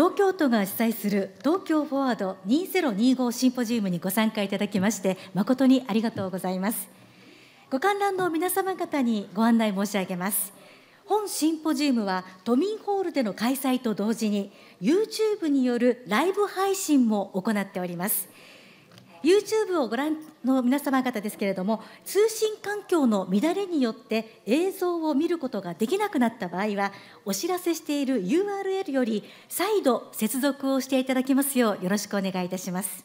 東京都が主催する東京フォワード2025シンポジウムにご参加いただきまして誠にありがとうございますご観覧の皆様方にご案内申し上げます本シンポジウムは都民ホールでの開催と同時に YouTube によるライブ配信も行っております YouTube をご覧の皆様方ですけれども通信環境の乱れによって映像を見ることができなくなった場合はお知らせしている URL より再度接続をしていただきますようよろしくお願いいたします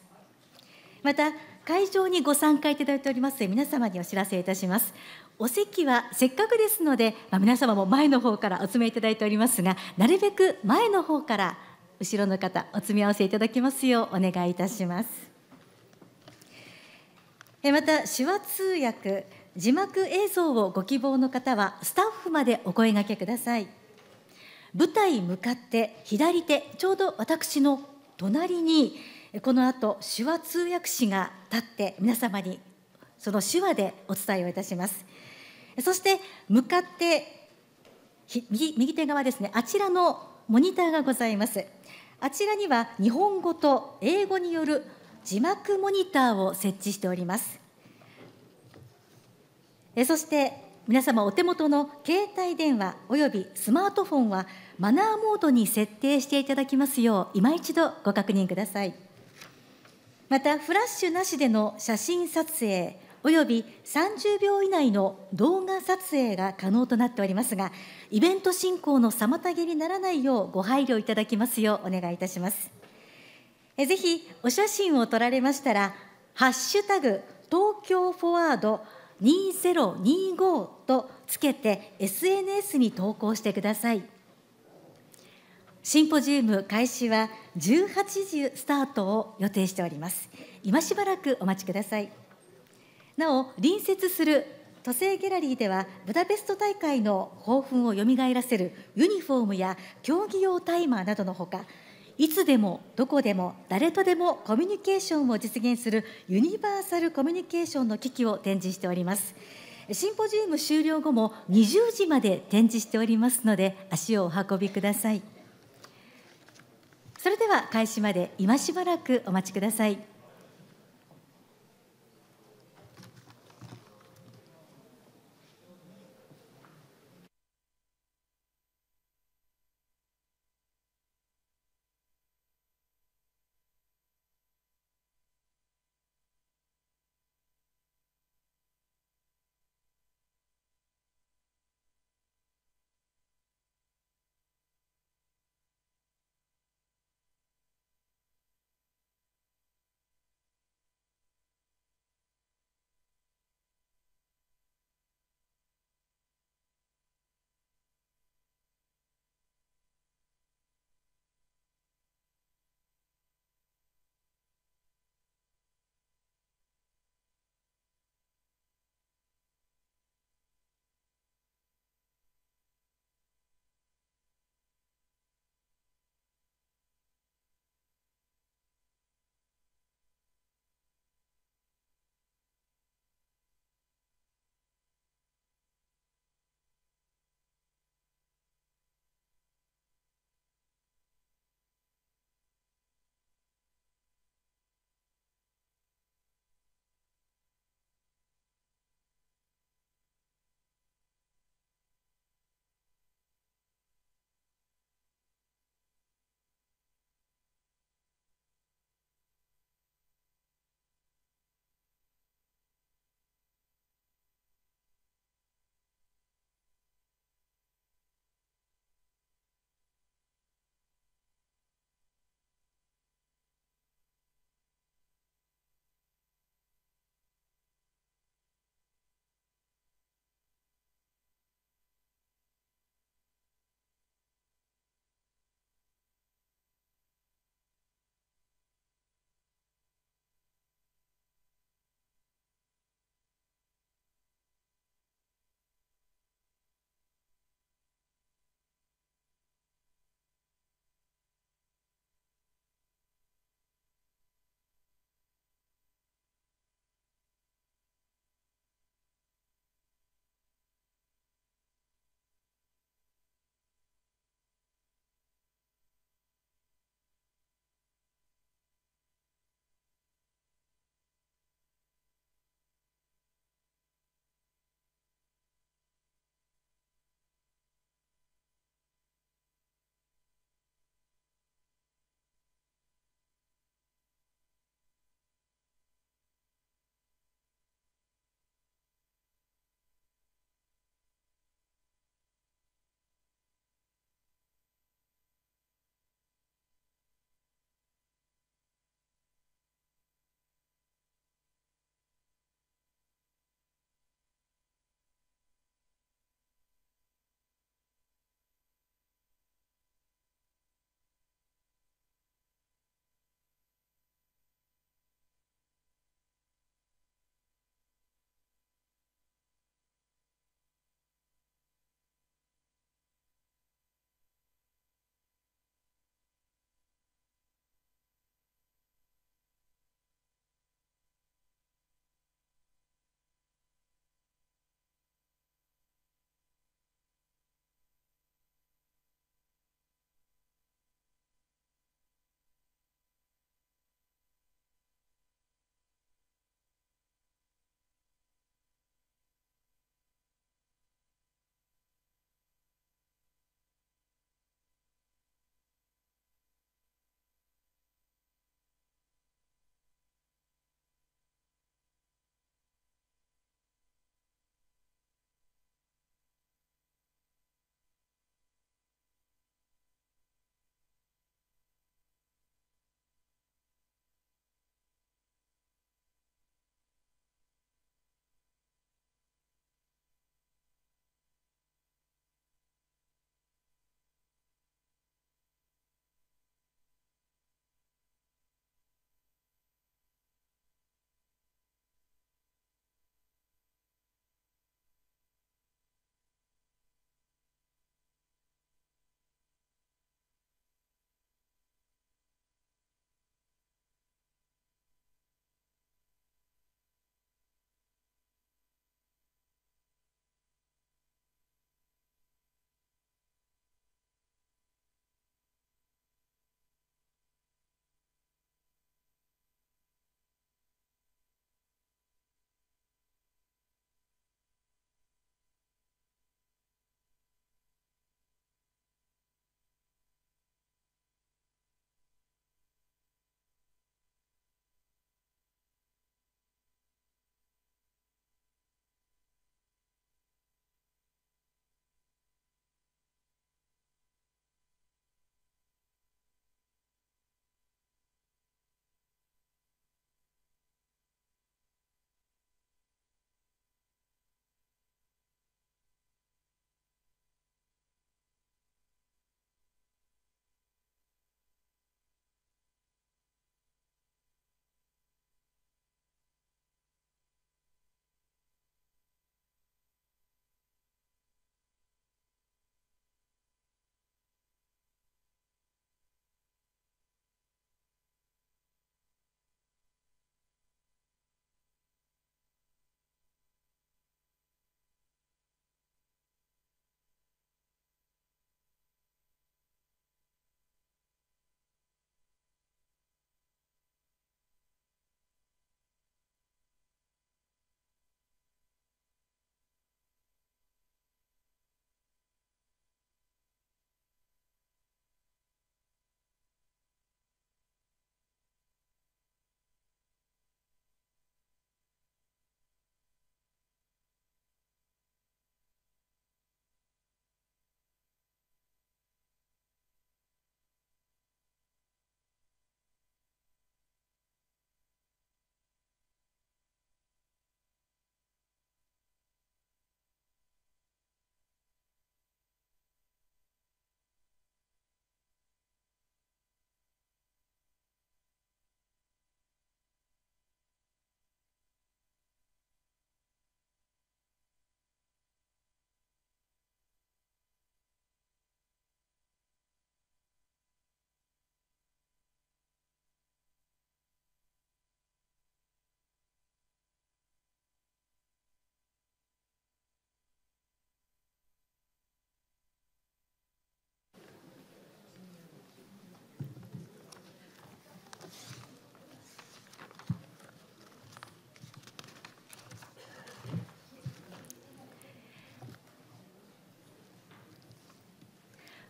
また会場にご参加いただいております皆様にお知らせいたしますお席はせっかくですので、まあ、皆様も前の方からお詰めいただいておりますがなるべく前の方から後ろの方お詰め合わせいただきますようお願いいたしますまた手話通訳字幕映像をご希望の方はスタッフまでお声がけください舞台向かって左手ちょうど私の隣にこの後手話通訳士が立って皆様にその手話でお伝えをいたしますそして向かって右手側ですねあちらのモニターがございますあちらには日本語と英語による字幕モニターを設置しております。えそして皆様お手元の携帯電話およびスマートフォンはマナーモードに設定していただきますよう今一度ご確認くださいまたフラッシュなしでの写真撮影および30秒以内の動画撮影が可能となっておりますがイベント進行の妨げにならないようご配慮いただきますようお願いいたしますえぜひお写真を撮られましたら、ハッシュタグ東京フォワード2025とつけて SNS に投稿してください。シンポジウム開始は18時スタートを予定しております。今しばらくお待ちください。なお、隣接する都政ギャラリーでは、ブダペスト大会の興奮をよみがえらせるユニフォームや競技用タイマーなどのほか、いつでもどこでも誰とでもコミュニケーションを実現するユニバーサルコミュニケーションの機器を展示しておりますシンポジウム終了後も20時まで展示しておりますので足をお運びくださいそれでは開始まで今しばらくお待ちください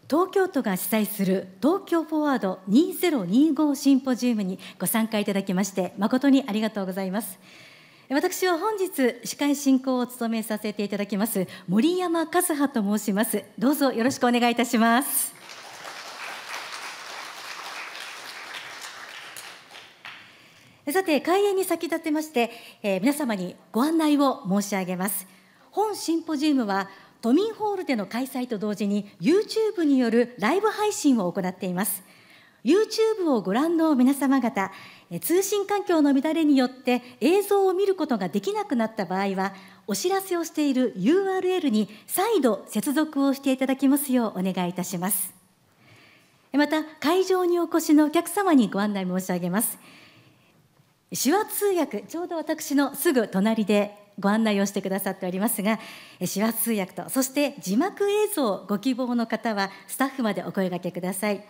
東京都が主催する東京フォワード2025シンポジウムにご参加いただきまして誠にありがとうございます私は本日司会進行を務めさせていただきます森山和葉と申しますどうぞよろしくお願いいしますさて開演に先立ってまして、えー、皆様にご案内を申し上げます本シンポジウムは都民ホールでの開催と同時に YouTube によるライブ配信を行っています YouTube をご覧の皆様方通信環境の乱れによって映像を見ることができなくなった場合はお知らせをしている URL に再度接続をしていただきますようお願いいたしますまた会場にお越しのお客様にご案内申し上げます手話通訳ちょうど私のすぐ隣でご案内をしてくださっておりますが手話通訳とそして字幕映像をご希望の方はスタッフまでお声がけください。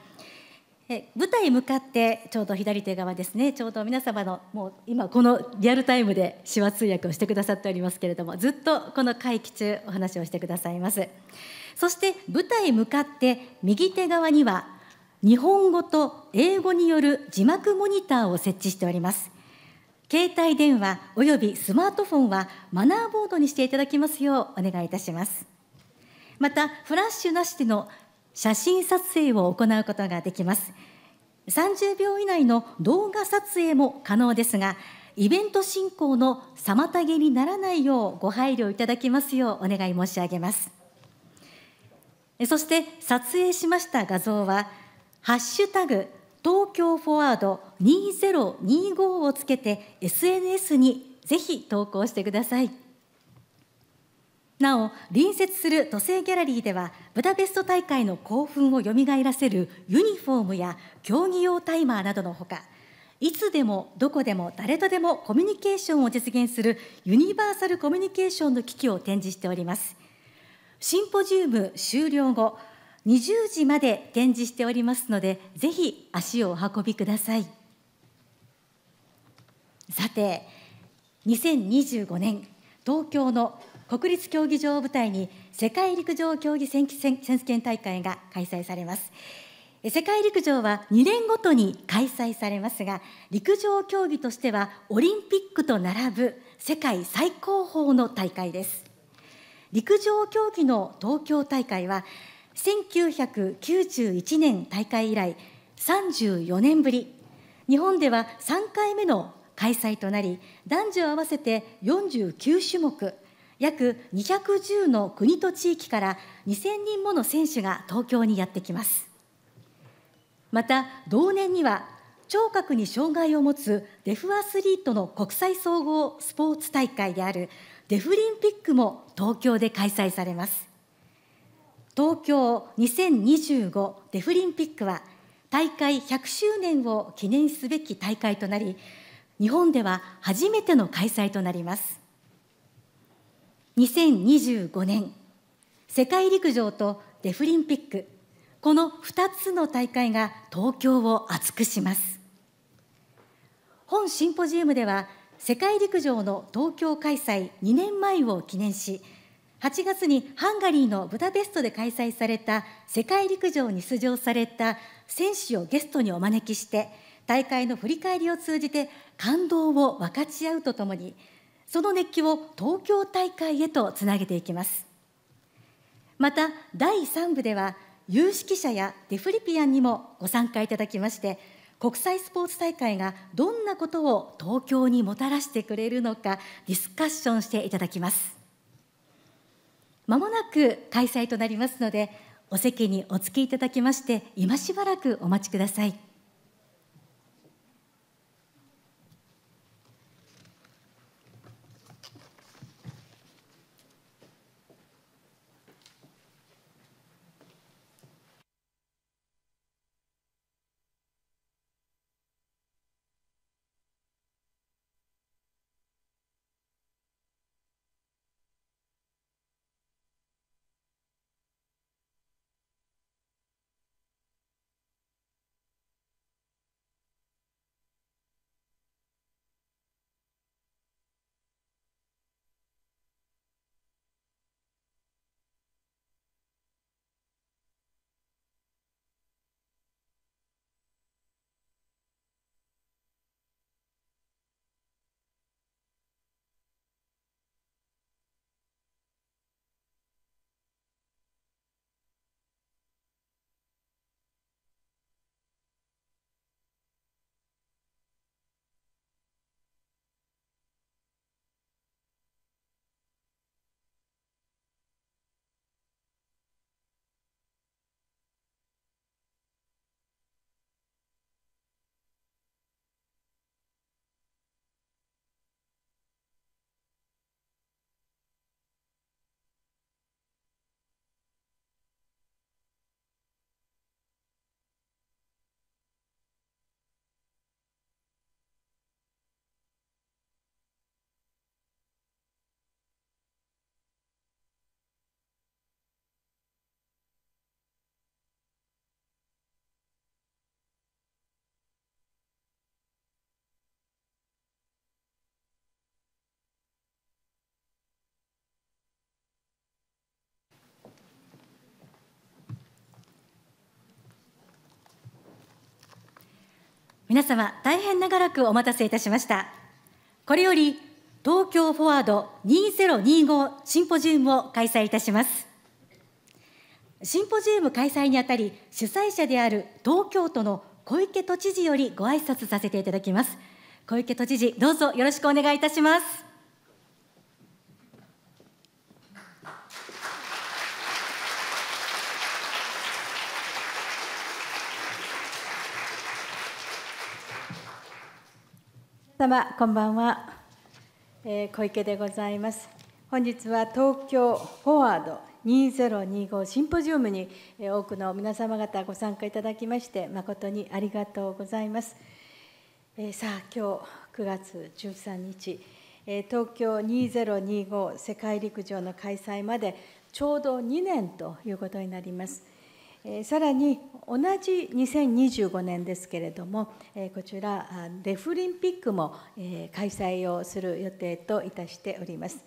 え舞台向かってちょうど左手側ですねちょうど皆様のもう今このリアルタイムで手話通訳をしてくださっておりますけれどもずっとこの会期中お話をしてくださいますそして舞台向かって右手側には日本語と英語による字幕モニターを設置しております携帯電話およびスマートフォンはマナーボードにしていただきますようお願いいたします。また、フラッシュなしでの写真撮影を行うことができます。30秒以内の動画撮影も可能ですが、イベント進行の妨げにならないようご配慮いただきますようお願い申し上げます。そして撮影しました画像は、ハッシュタグ東京フォワード2025をつけて SNS にぜひ投稿してくださいなお隣接する都政ギャラリーではブダペスト大会の興奮をよみがえらせるユニフォームや競技用タイマーなどのほかいつでもどこでも誰とでもコミュニケーションを実現するユニバーサルコミュニケーションの機器を展示しておりますシンポジウム終了後20時まで展示しておりますのでぜひ足をお運びください。さて2025年東京の国立競技場を舞台に世界陸上競技選手権大会が開催されます世界陸上は2年ごとに開催されますが陸上競技としてはオリンピックと並ぶ世界最高峰の大会です陸上競技の東京大会は1991年大会以来34年ぶり日本では3回目の開催となり、男女合わせて49種目、約210の国と地域から2000人もの選手が東京にやってきます。また、同年には、聴覚に障害を持つデフアスリートの国際総合スポーツ大会であるデフリンピックも東京で開催されます。東京2025デフリンピックは大会100周年を記念すべき大会となり、日本では初めての開催となります2025年世界陸上とデフリンピックこの2つの大会が東京を熱くします本シンポジウムでは世界陸上の東京開催2年前を記念し8月にハンガリーのブダペストで開催された世界陸上に出場された選手をゲストにお招きして大会の振り返りを通じて感動を分かち合うとともにその熱気を東京大会へとつなげていきますまた第3部では有識者やデフリピアンにもご参加いただきまして国際スポーツ大会がどんなことを東京にもたらしてくれるのかディスカッションしていただきますまもなく開催となりますのでお席にお付きいただきまして今しばらくお待ちください。皆様大変長らくお待たせいたしましたこれより東京フォワード2025シンポジウムを開催いたしますシンポジウム開催にあたり主催者である東京都の小池都知事よりご挨拶させていただきます小池都知事どうぞよろしくお願いいたします様こんばんは、えー、小池でございます本日は東京フォワード2025シンポジウムに多くの皆様方ご参加いただきまして誠にありがとうございます、えー、さあ今日9月13日、えー、東京2025世界陸上の開催までちょうど2年ということになります、えさらに同じ2025年ですけれども、えこちらデフリンピックも、え開催をする予定といたしております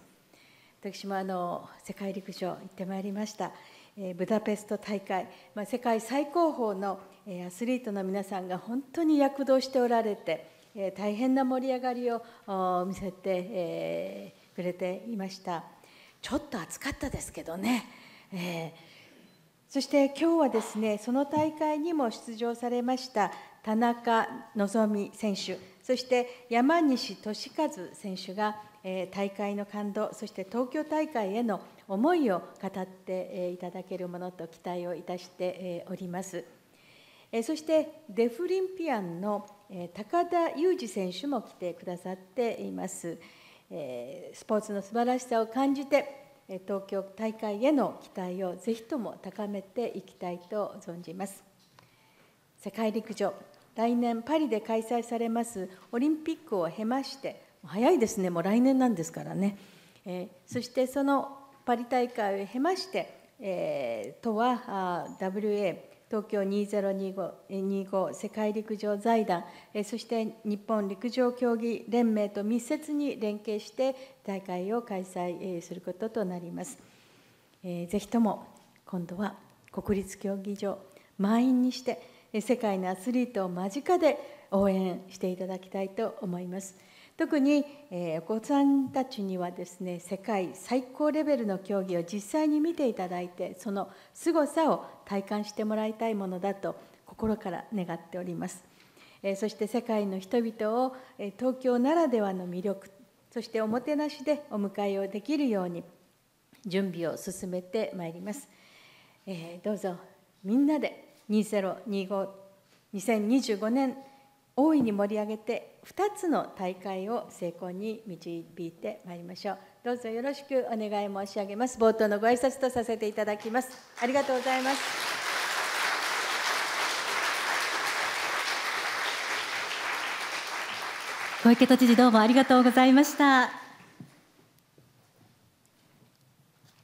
私もあの世界陸上行ってまいりました、えブダペスト大会、ま世界最高峰の、えアスリートの皆さんが本当に躍動しておられて、え大変な盛り上がりを見せて、くれていましたちょっと暑かったですけどね、えーそして今日はですねその大会にも出場されました田中希実選手そして山西俊和選手が、え大会の感動そして東京大会への思いを語って、いただけるものと期待をいたして、おります、えそしてデフリンピアンの、高田裕二選手も来てくださっています、えスポーツの素晴らしさを感じて東京大会への期待をぜひとも高めていきたいと存じます。世界陸上、来年パリで開催されますオリンピックを経まして、早いですね、もう来年なんですからね、えー、そしてそのパリ大会を経まして、えー、都は WA 東京2025 25世界陸上財団、そして日本陸上競技連盟と密接に連携して大会を開催することとなります。ぜひとも今度は国立競技場満員にして世界のアスリートを間近で応援していただきたいと思います。特に、お子さんたちにはですね世界最高レベルの競技を実際に見ていただいてその凄さを体感してもらいたいものだと心から願っております、そして世界の人々を、東京ならではの魅力そしておもてなしでお迎えをできるように準備を進めてまいります、どうぞみんなで2025 2025年大いに盛り上げて2つの大会を成功に導いてまいりましょうどうぞよろしくお願い申し上げます冒頭のご挨拶とさせていただきますありがとうございます小池都知事どうもありがとうございました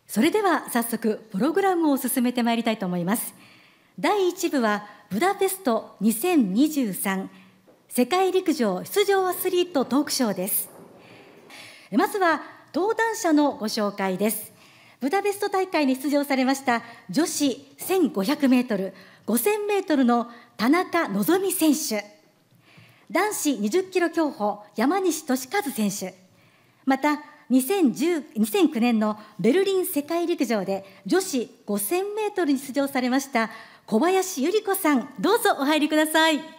それでは早速プログラムを進めてまいりたいと思います第1部はブダペスト2023世界陸上出場アスリートトークショーですまずは登壇者のご紹介ですブダベスト大会に出場されました女子1500メートル5000メートルの田中希実選手男子20キロ競歩山西俊和選手また2009年のベルリン世界陸上で女子5000メートルに出場されました小林百合子さんどうぞお入りください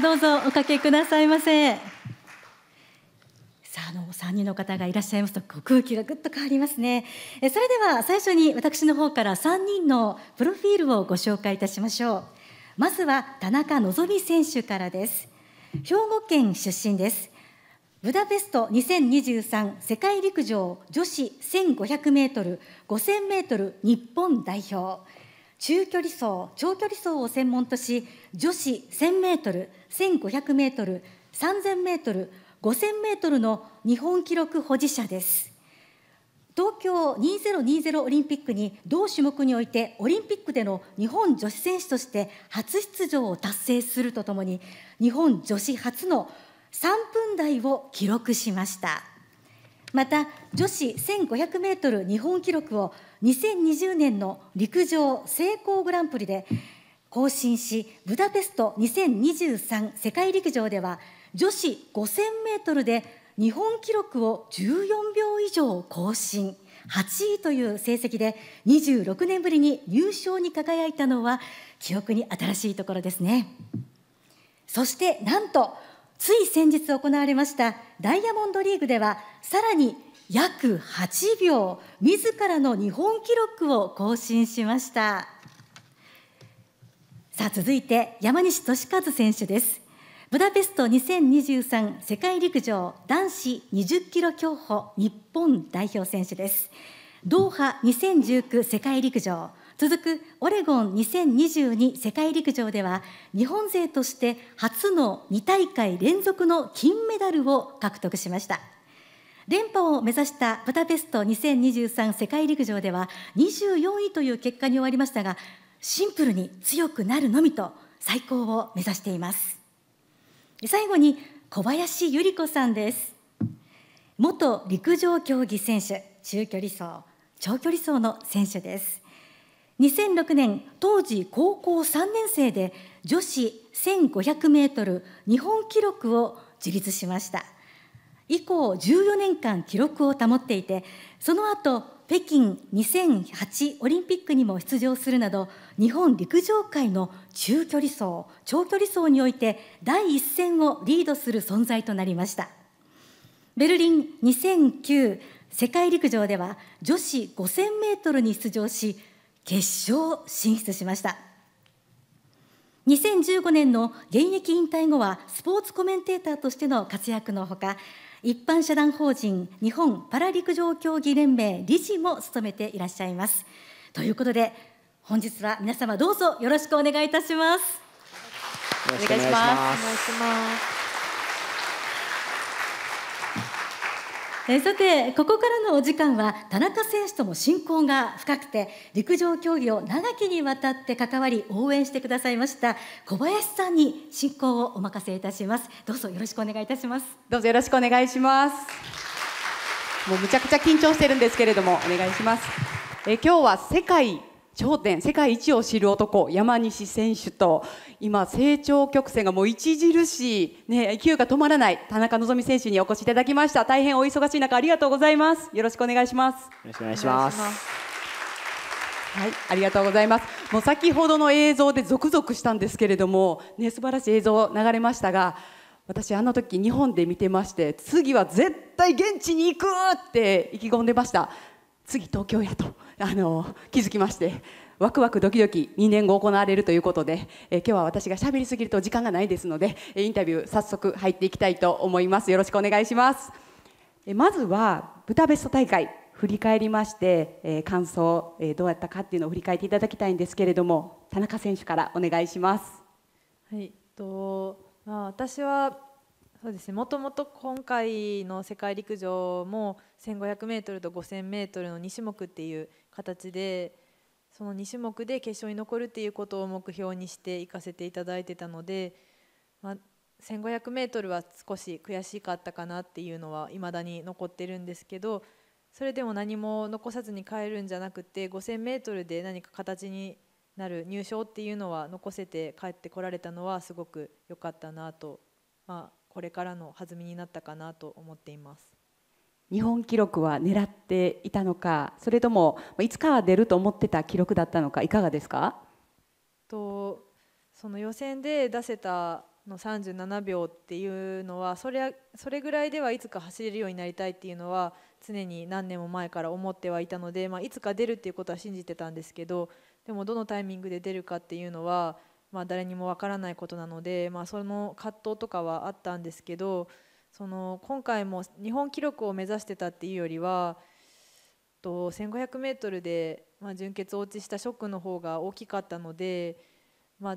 どうぞおかけくださいませさああの3人の方がいらっしゃいますと空気がぐっと変わりますねえそれでは最初に私の方から3人のプロフィールをご紹介いたしましょうまずは田中希実選手からです兵庫県出身ですブダペスト2023世界陸上女子1500メートル5000メートル日本代表中距離走、長距離走を専門とし、女子1000メートル、1500メートル、3000メートル、5000メートルの日本記録保持者です。東京2020オリンピックに同種目においてオリンピックでの日本女子選手として初出場を達成するとともに日本女子初の3分台を記録しました。また女子1500メートル日本記録を2020年の陸上成功グランプリで更新しブダペスト2023世界陸上では女子5000メートルで日本記録を14秒以上更新8位という成績で26年ぶりに入賞に輝いたのは記憶に新しいところですねそしてなんとつい先日行われましたダイヤモンドリーグでは、さらに約8秒、自らの日本記録を更新しました。さあ続いて山西俊和選手です。ブダペスト2023世界陸上男子20キロ競歩日本代表選手です。ドーハ2019世界陸上続くオレゴン2022世界陸上では日本勢として初の2大会連続の金メダルを獲得しました連覇を目指したブダペスト2023世界陸上では24位という結果に終わりましたがシンプルに強くなるのみと最高を目指しています最後に小林百合子さんです元陸上競技選手中距離走長距離走の選手です2006年、当時高校3年生で女子1500メートル日本記録を樹立しました。以降14年間記録を保っていて、その後北京2008オリンピックにも出場するなど、日本陸上界の中距離走、長距離走において第一線をリードする存在となりました。ベルリン2009世界陸上では女子5000メートルに出場し、決勝進出しました2015年の現役引退後はスポーツコメンテーターとしての活躍のほか一般社団法人日本パラ陸上競技連盟理事も務めていらっしゃいますということで本日は皆様どうぞよろしくお願いいたしますお願いしますえさてここからのお時間は田中選手とも親交が深くて陸上競技を長きにわたって関わり応援してくださいました小林さんに進行をお任せいたしますどうぞよろしくお願いいたしますどうぞよろしくお願いしますもうむちゃくちゃ緊張してるんですけれどもお願いしますえ今日は世界頂点世界一を知る男山西選手と今成長曲線がもう著しい、ね、勢いが止まらない田中希実選手にお越しいただきました大変お忙しい中ありがとうございますよろしくお願いしますよろしくお願いしますはい、ありがとうございます。もう先ほどの映像で続クしたんですけれども、ね、素晴らしい映像流れましたが、私あの時日本で見てまして、次は絶対現地に行くって意気込んでました。次東京やとあの気づきましてワクワクドキドキ2年後行われるということで、え今日は私がしゃべりすぎると時間がないですのでインタビュー早速入っていきたいと思いますよろしくお願いします、えまずはブダペスト大会振り返りまして、えー、感想、えー、どうやったかっていうのを振り返っていただきたいんですけれども田中選手からお願いします。はいとまあ、私はそうですねもともと今回の世界陸上も 1500m と 5000m の2種目っていう形でその2種目で決勝に残るっていうことを目標にして行かせていただいてたので、まあ、1500m は少し悔しかったかなっていうのはいまだに残ってるんですけどそれでも何も残さずに帰るんじゃなくて 5000m で何か形になる入賞っていうのは残せて帰ってこられたのはすごく良かったなと、まあ、これからの弾みになったかなと思っています。日本記録は狙っていたのか、それともいつかは出ると思ってた記録だったのか、いかがですか？とその予選で出せたの37秒っていうのはそれそれぐらいではいつか走れるようになりたいっていうのは常に何年も前から思ってはいたので、まあ、いつか出るっていうことは信じてたんですけどでもどのタイミングで出るかっていうのはまあ、誰にもわからないことなので、まあ、その葛藤とかはあったんですけどその今回も日本記録を目指してたっていうよりは 1500m で、まあ、準決落ちしたショックの方が大きかったので、まあ、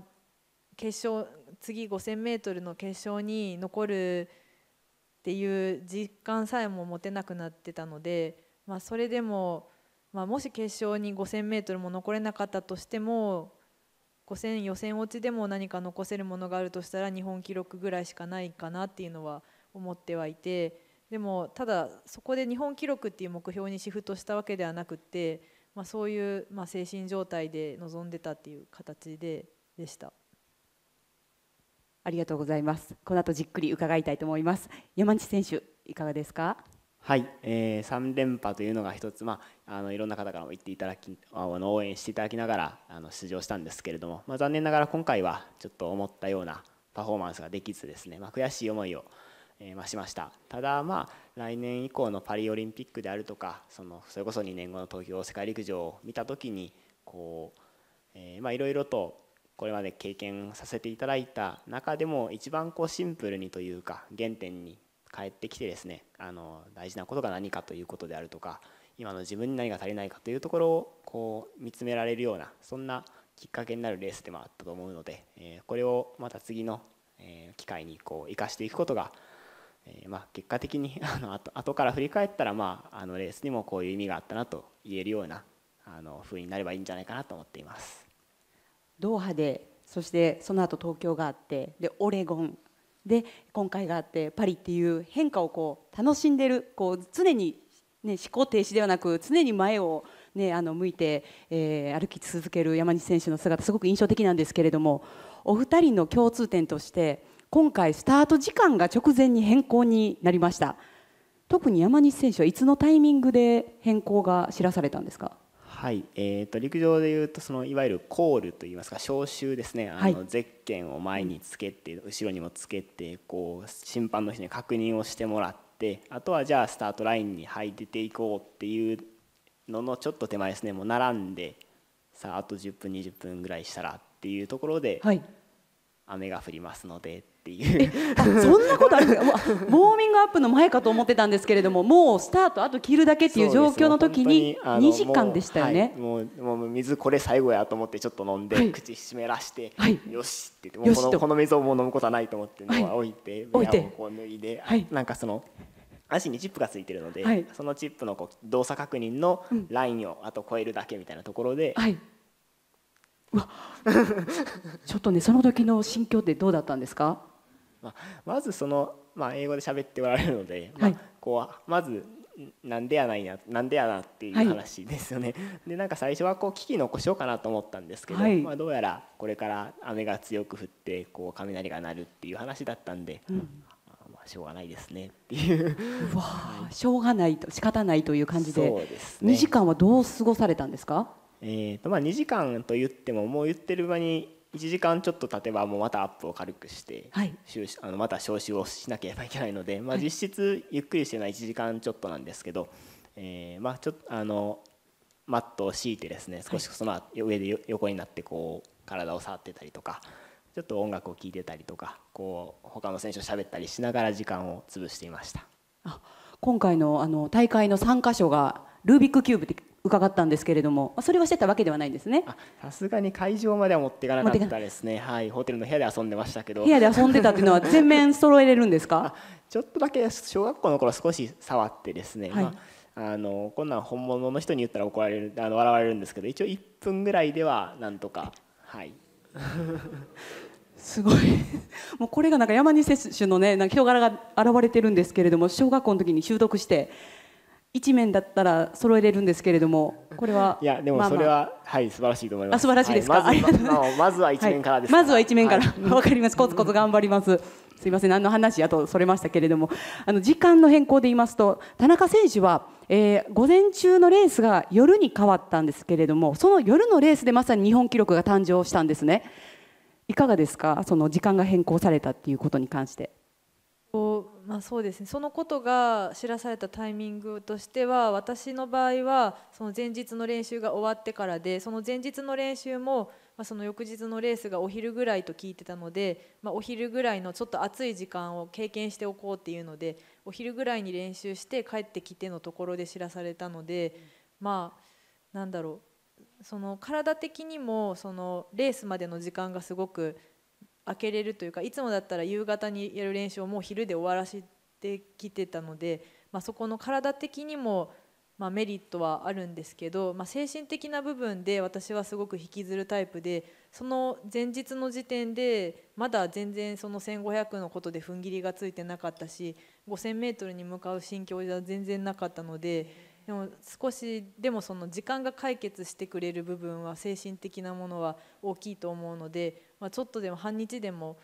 決勝次 5000m の決勝に残るっていう実感さえも持てなくなってたので、まあ、それでも、まあ、もし決勝に 5000m も残れなかったとしても5000予選落ちでも何か残せるものがあるとしたら日本記録ぐらいしかないかなっていうのは思ってはいてでもただそこで日本記録っていう目標にシフトしたわけではなくて、まあ、そういう、まあ、精神状態で臨んでたっていう形ででした。ありがとうございます。この後じっくり伺いたいと思います。山西選手いかがですか。はい、えー、3連覇というのが1つ、まあ、あのいろんな方からも言っていただきあの応援していただきながらあの出場したんですけれども、まあ、残念ながら今回はちょっと思ったようなパフォーマンスができずですね、まあ、悔しい思いを、えーましましたただまあ来年以降のパリオリンピックであるとかそのそれこそ2年後の東京世界陸上を見た時にこう、えーまあ、いろいろとこれまで経験させていただいた中でも一番こうシンプルにというか原点に帰ってきてですねあの大事なことが何かということであるとか今の自分に何が足りないかというところをこう見つめられるようなそんなきっかけになるレースでもあったと思うので、えー、これをまた次の、えー、機会にこう生かしていくことが、えー、まあ、結果的に あの後後から振り返ったら、まあ、あのレースにもこういう意味があったなと言えるようなあの風になればいいんじゃないかなと思っています。ドーハでそしてその後東京があってでオレゴンで今回があってパリっていう変化をこう楽しんでるこう常に、ね、思考停止ではなく常に前を、ね、あの向いて、えー、歩き続ける山西選手の姿すごく印象的なんですけれどもお二人の共通点として今回スタート時間が直前に変更になりました特に山西選手はいつのタイミングで変更が知らされたんですかはい、えーと、陸上でいうとそのいわゆるコールといいますか招集ですねあの、はい、ゼッケンを前につけて後ろにもつけてこう審判の人に確認をしてもらってあとはじゃあスタートラインに入っていこうっていうののちょっと手前ですねもう並んでさああと10分20分ぐらいしたらっていうところで、雨が降りますのでっていうそんなことあるんですかウォーミングアップの前かと思ってたんですけれどももうスタートあと切るだけっていう状況の時に2時間でしたよねもうはい、もう水これ最後やと思ってちょっと飲んで、はい、口湿らして、はい、よしって言ってこのこの水をもう飲むことはないと思って置いて部屋をこう脱いで、はい、なんかその。足にチップがついてるので、はい、そのチップのこう動作確認のラインをあと超えるだけみたいなところで、ちょっとねその時の心境ってどうだったんですかまあ、まずその、まあ、英語で喋っておられるので、まあ、こうまずなんでやないななんでやなっていう話ですよね、はい、でなんか最初はこう危機残しようかなと思ったんですけど、はい、まあ、どうやらこれから雨が強く降ってこう雷が鳴るっていう話だったんで、うん、まあ、しょうがないですねっていううわ、はい、しょうがないと仕方ないという感じでそうです、ね、2時間はどう過ごされたんですか、えーとまあ、2時間と言ってももう言ってる場に1時間ちょっと経てばもうまたアップを軽くして、はい、あのまた招集をしなければいけないので、まあ、実質ゆっくりしてるのは1時間ちょっとなんですけど、はい、えー、まあ、ちょあのマットを敷いてですね少しその上で横になってこう体を触ってたりとかちょっと音楽を聴いてたりとかこう他の選手と喋ったりしながら時間を潰していました。あ今回のあの大会の参加所がルービックキューブ伺ったんですけれども、それはしてたわけではないんですね。さすがに会場までは持っていかなかったですね。はい、ホテルの部屋で遊んでましたけど。部屋で遊んでたっていうのは全面揃えれるんですか？ちょっとだけ小学校の頃少し触ってですね。はい、まああのこんなん本物の人に言ったら怒られるあの笑われるんですけど、一応一分ぐらいではなんとかはい。すごいもうこれがなんか山西選手のねなんか人柄が現れてるんですけれども小学校の時に習得して一面だったら揃えれるんですけれどもこれはいやでもそれは、まあまあ、はい素晴らしいと思います素晴らしいですか、はい、まずまずは一面からです、はい、まずは一面からわ、はい、かりますコツコツ頑張りますすいません何の話やとそれましたけれどもあの時間の変更で言いますと田中選手は、えー、午前中のレースが夜に変わったんですけれどもその夜のレースでまさに日本記録が誕生したんですねいかがですかその時間が変更されたっていうことに関してこうまあ、そうですねそのことが知らされたタイミングとしては私の場合はその前日の練習が終わってからでその前日の練習も、まあ、その翌日のレースがお昼ぐらいと聞いてたので、まあ、お昼ぐらいのちょっと暑い時間を経験しておこうっていうのでお昼ぐらいに練習して帰ってきてのところで知らされたので、まあなんだろうその体的にもそのレースまでの時間がすごく開けれるというかいつもだったら夕方にやる練習をもう昼で終わらせてきてたので、まあ、そこの体的にも、まあ、メリットはあるんですけど、まあ、精神的な部分で私はすごく引きずるタイプでその前日の時点でまだ全然その1500のことで踏ん切りがついてなかったし 5000m に向かう心境じゃ全然なかったので。でも少しでもその時間が解決してくれる部分は精神的なものは大きいと思うのでまあ、ちょっとでも半日でも、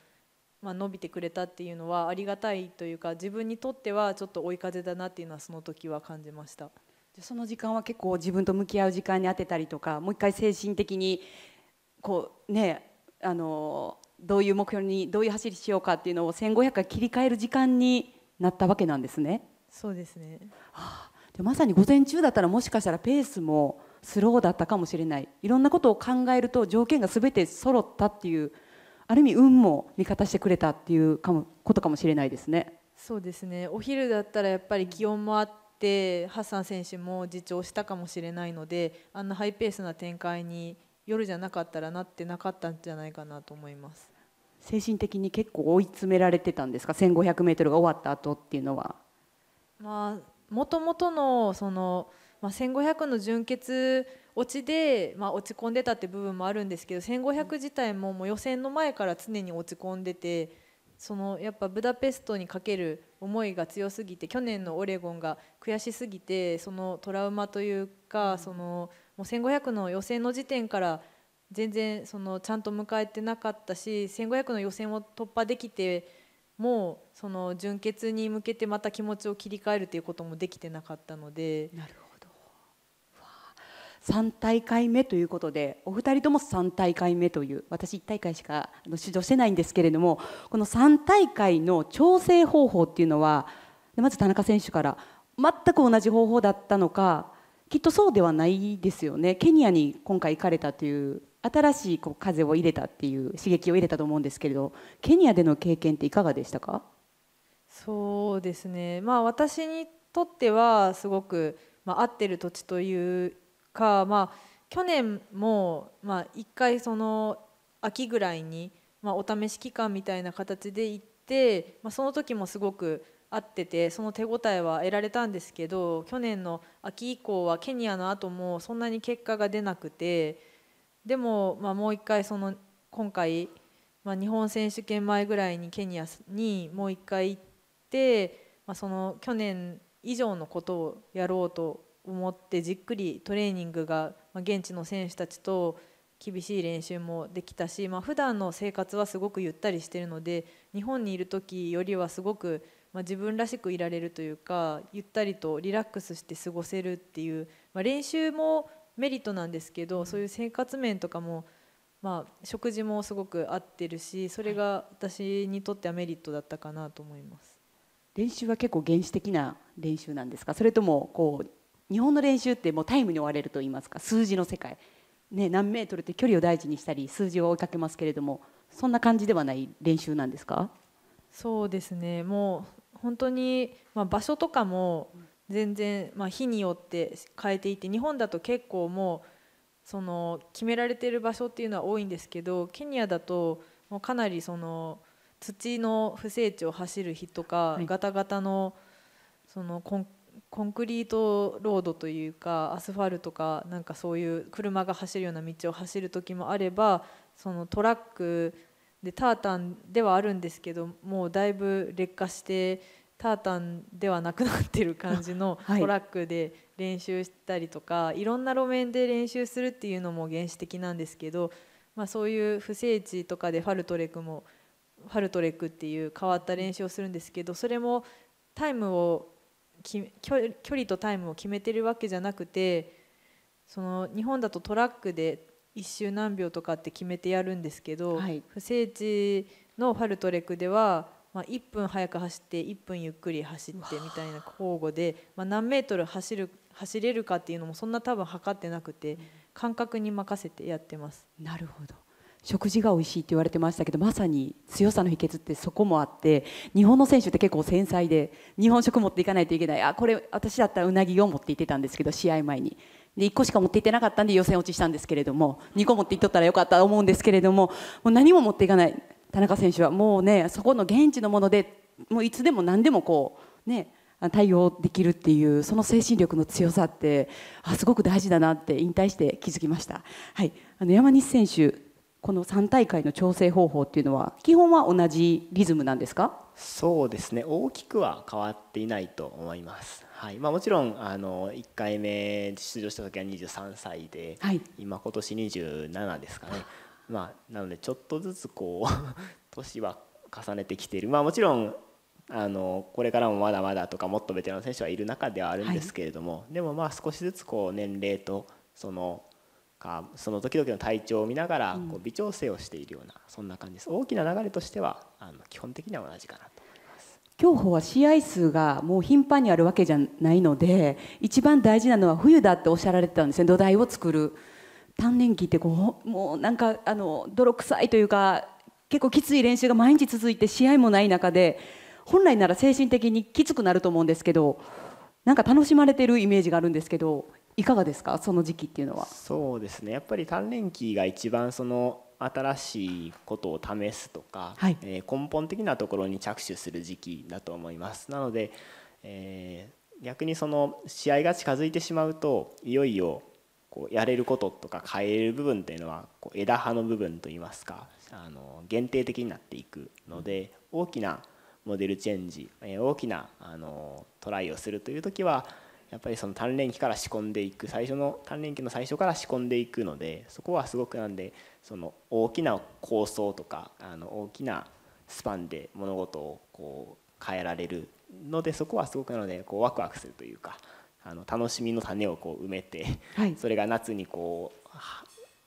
まあ、伸びてくれたっていうのはありがたいというか自分にとってはちょっと追い風だなっていうのはその時は感じました。その時間は結構自分と向き合う時間に当てたりとかもう一回精神的にこうねあのどういう目標にどういう走りしようかっていうのを1500回切り替える時間になったわけなんですね。そうですね、はあ、でまさに午前中だったらもしかしたらペースもスローだったかもしれないいろんなことを考えると条件が全て揃ったっていうある意味運も味方してくれたっていうかもことかもしれないですね。そうですねお昼だったらやっぱり気温もあってハッサン選手も自重したかもしれないのであんなハイペースな展開に夜じゃなかったらなってなかったんじゃないかなと思います。精神的に結構追い詰められてたんですか 1500m が終わった後っていうのは。まあ元々のそのまあ、1500の準決落ちで、まあ、落ち込んでたって部分もあるんですけど1500自体ももう予選の前から常に落ち込んでてそのやっぱブダペストにかける思いが強すぎて去年のオレゴンが悔しすぎてそのトラウマというかそのもう1500の予選の時点から全然そのちゃんと迎えてなかったし1500の予選を突破できてもうその準決に向けてまた気持ちを切り替えるということもできてなかったので。なるほど3大会目ということでお二人とも3大会目という私1大会しか指導してないんですけれどもこの3大会の調整方法っていうのはまず田中選手から全く同じ方法だったのかきっとそうではないですよねケニアに今回行かれたという新しいこう風を入れたっていう刺激を入れたと思うんですけれどケニアでの経験っていかがでしたかそうですね、まあ、私にとってはすごく、まあ、合ってる土地というか、まあ、去年も、まあ、1回その秋ぐらいに、まあ、お試し期間みたいな形で行って、まあ、その時もすごく合っててその手応えは得られたんですけど去年の秋以降はケニアの後もそんなに結果が出なくてでも、まあ、もう1回その今回、まあ、日本選手権前ぐらいにケニアにもう1回行って、まあ、その去年以上のことをやろうと思ってじっくりトレーニングが現地の選手たちと厳しい練習もできたし、まあ普段の生活はすごくゆったりしてるので日本にいる時よりはすごく、ま自分らしくいられるというかゆったりとリラックスして過ごせるっていう、まあ、練習もメリットなんですけど、そういう生活面とかも、まあ、食事もすごく合ってるしそれが私にとってはメリットだったかなと思います。練習は結構原始的な練習なんですかそれともこう日本の練習ってもうタイムに追われると言いますか数字の世界、ね、何メートルって距離を大事にしたり数字を追いかけますけれどもそんな感じではない練習なんですかそうですねもう本当に、まあ、場所とかも全然、まあ、日によって変えていて日本だと結構もうその決められている場所っていうのは多いんですけどケニアだともうかなりその土の不整地を走る日とか、はい、ガタガタのそのコンコンクリートロードというかアスファルトかなんかそういう車が走るような道を走る時もあればそのトラックでタータンではあるんですけどもうだいぶ劣化してタータンではなくなってる感じの トラックで練習したりとか、はい、いろんな路面で練習するっていうのも原始的なんですけど、まあ、そういう不整地とかでファルトレックもファルトレックっていう変わった練習をするんですけどそれもタイムをき距離とタイムを決めてるわけじゃなくてその日本だとトラックで1周何秒とかって決めてやるんですけど、はい、不整地のファルトレクでは、まあ、1分早く走って1分ゆっくり走ってみたいな交互で、まあ、何メートル走る走れるかっていうのもそんな多分測ってなくて、うん、感覚に任せてやってます。なるほど食事が美味しいって言われてましたけどまさに強さの秘訣ってそこもあって日本の選手って結構繊細で日本食持っていかないといけないあこれ私だったらうなぎを持っていってたんですけど試合前にで1個しか持っていってなかったんで予選落ちしたんですけれども2個持っていっとったらよかったと思うんですけれどももう何も持っていかない田中選手はもうねそこの現地のものでもういつでも何でもこうね対応できるっていうその精神力の強さってあすごく大事だなって引退して気づきました、はい、あの山西選手この3大会の調整方法っていうのは基本は同じリズムなんですかそうですね大きくは変わっていないと思います、はいまあ、もちろんあの1回目出場した時は23歳で、はい、今今年27ですかね、まあ、なのでちょっとずつこう 年は重ねてきている、まあ、もちろんあのこれからもまだまだとかもっとベテランの選手はいる中ではあるんですけれども、はい、でもまあ少しずつこう年齢とそのかその時々の体調を見ながらこう微調整をしているような、そんな感じです大きな流れとしてはあの基本的には同じかなと思います競歩は試合数がもう頻繁にあるわけじゃないので一番大事なのは冬だっておっしゃられてたんですね土台を作る単年期ってこうもうなんかあの泥臭いというか結構きつい練習が毎日続いて試合もない中で本来なら精神的にきつくなると思うんですけどなんか楽しまれてるイメージがあるんですけどいかがですかその時期っていうのはそうですねやっぱり鍛錬期が一番その新しいことを試すとか、はい、えー、根本的なところに着手する時期だと思いますなので、えー、逆にその試合が近づいてしまうといよいよこうやれることとか変える部分っていうのはこう枝葉の部分といいますかあの限定的になっていくので大きなモデルチェンジ、えー、大きなあのトライをするという時はやっぱりその鍛錬期から仕込んでいく最初の鍛錬期の最初から仕込んでいくのでそこはすごくなんでその大きな構想とかあの大きなスパンで物事をこう変えられるのでそこはすごくなのでこうワクワクするというかあの楽しみの種をこう埋めて、はい、それが夏にこ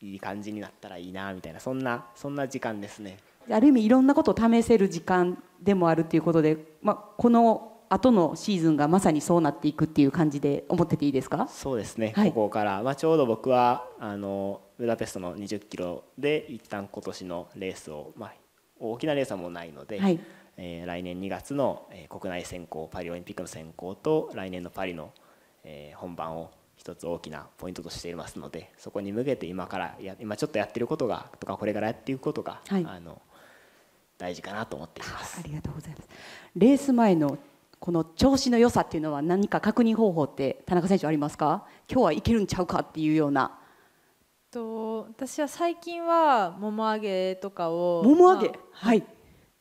ういい感じになったらいいなみたいなそんなそんな時間ですね。ある意味いろんなことを試せる時間でもあるっていうことで、まあ、この後のシーズンがまさにそうなっていくっていう感じで思ってていいですかそうですね、はい、ここから、まあ、ちょうど僕はあのブダペストの20キロで一旦今年のレースを、まあ、大きなレースはもうないので、はい、えー、来年2月の、え国内選考パリオリンピックの選考と来年のパリの、えー、本番を一つ大きなポイントとしていますのでそこに向けて今からや今ちょっとやってることがとかこれからやっていくことが、はい、あの大事かなと思っていますありがとうございますレース前のこの調子の良さっていうのは何か確認方法って田中選手ありますか今日はいけるんちゃうかっていうようなと私は最近はもも上げとかをもも上げ、まあ、はい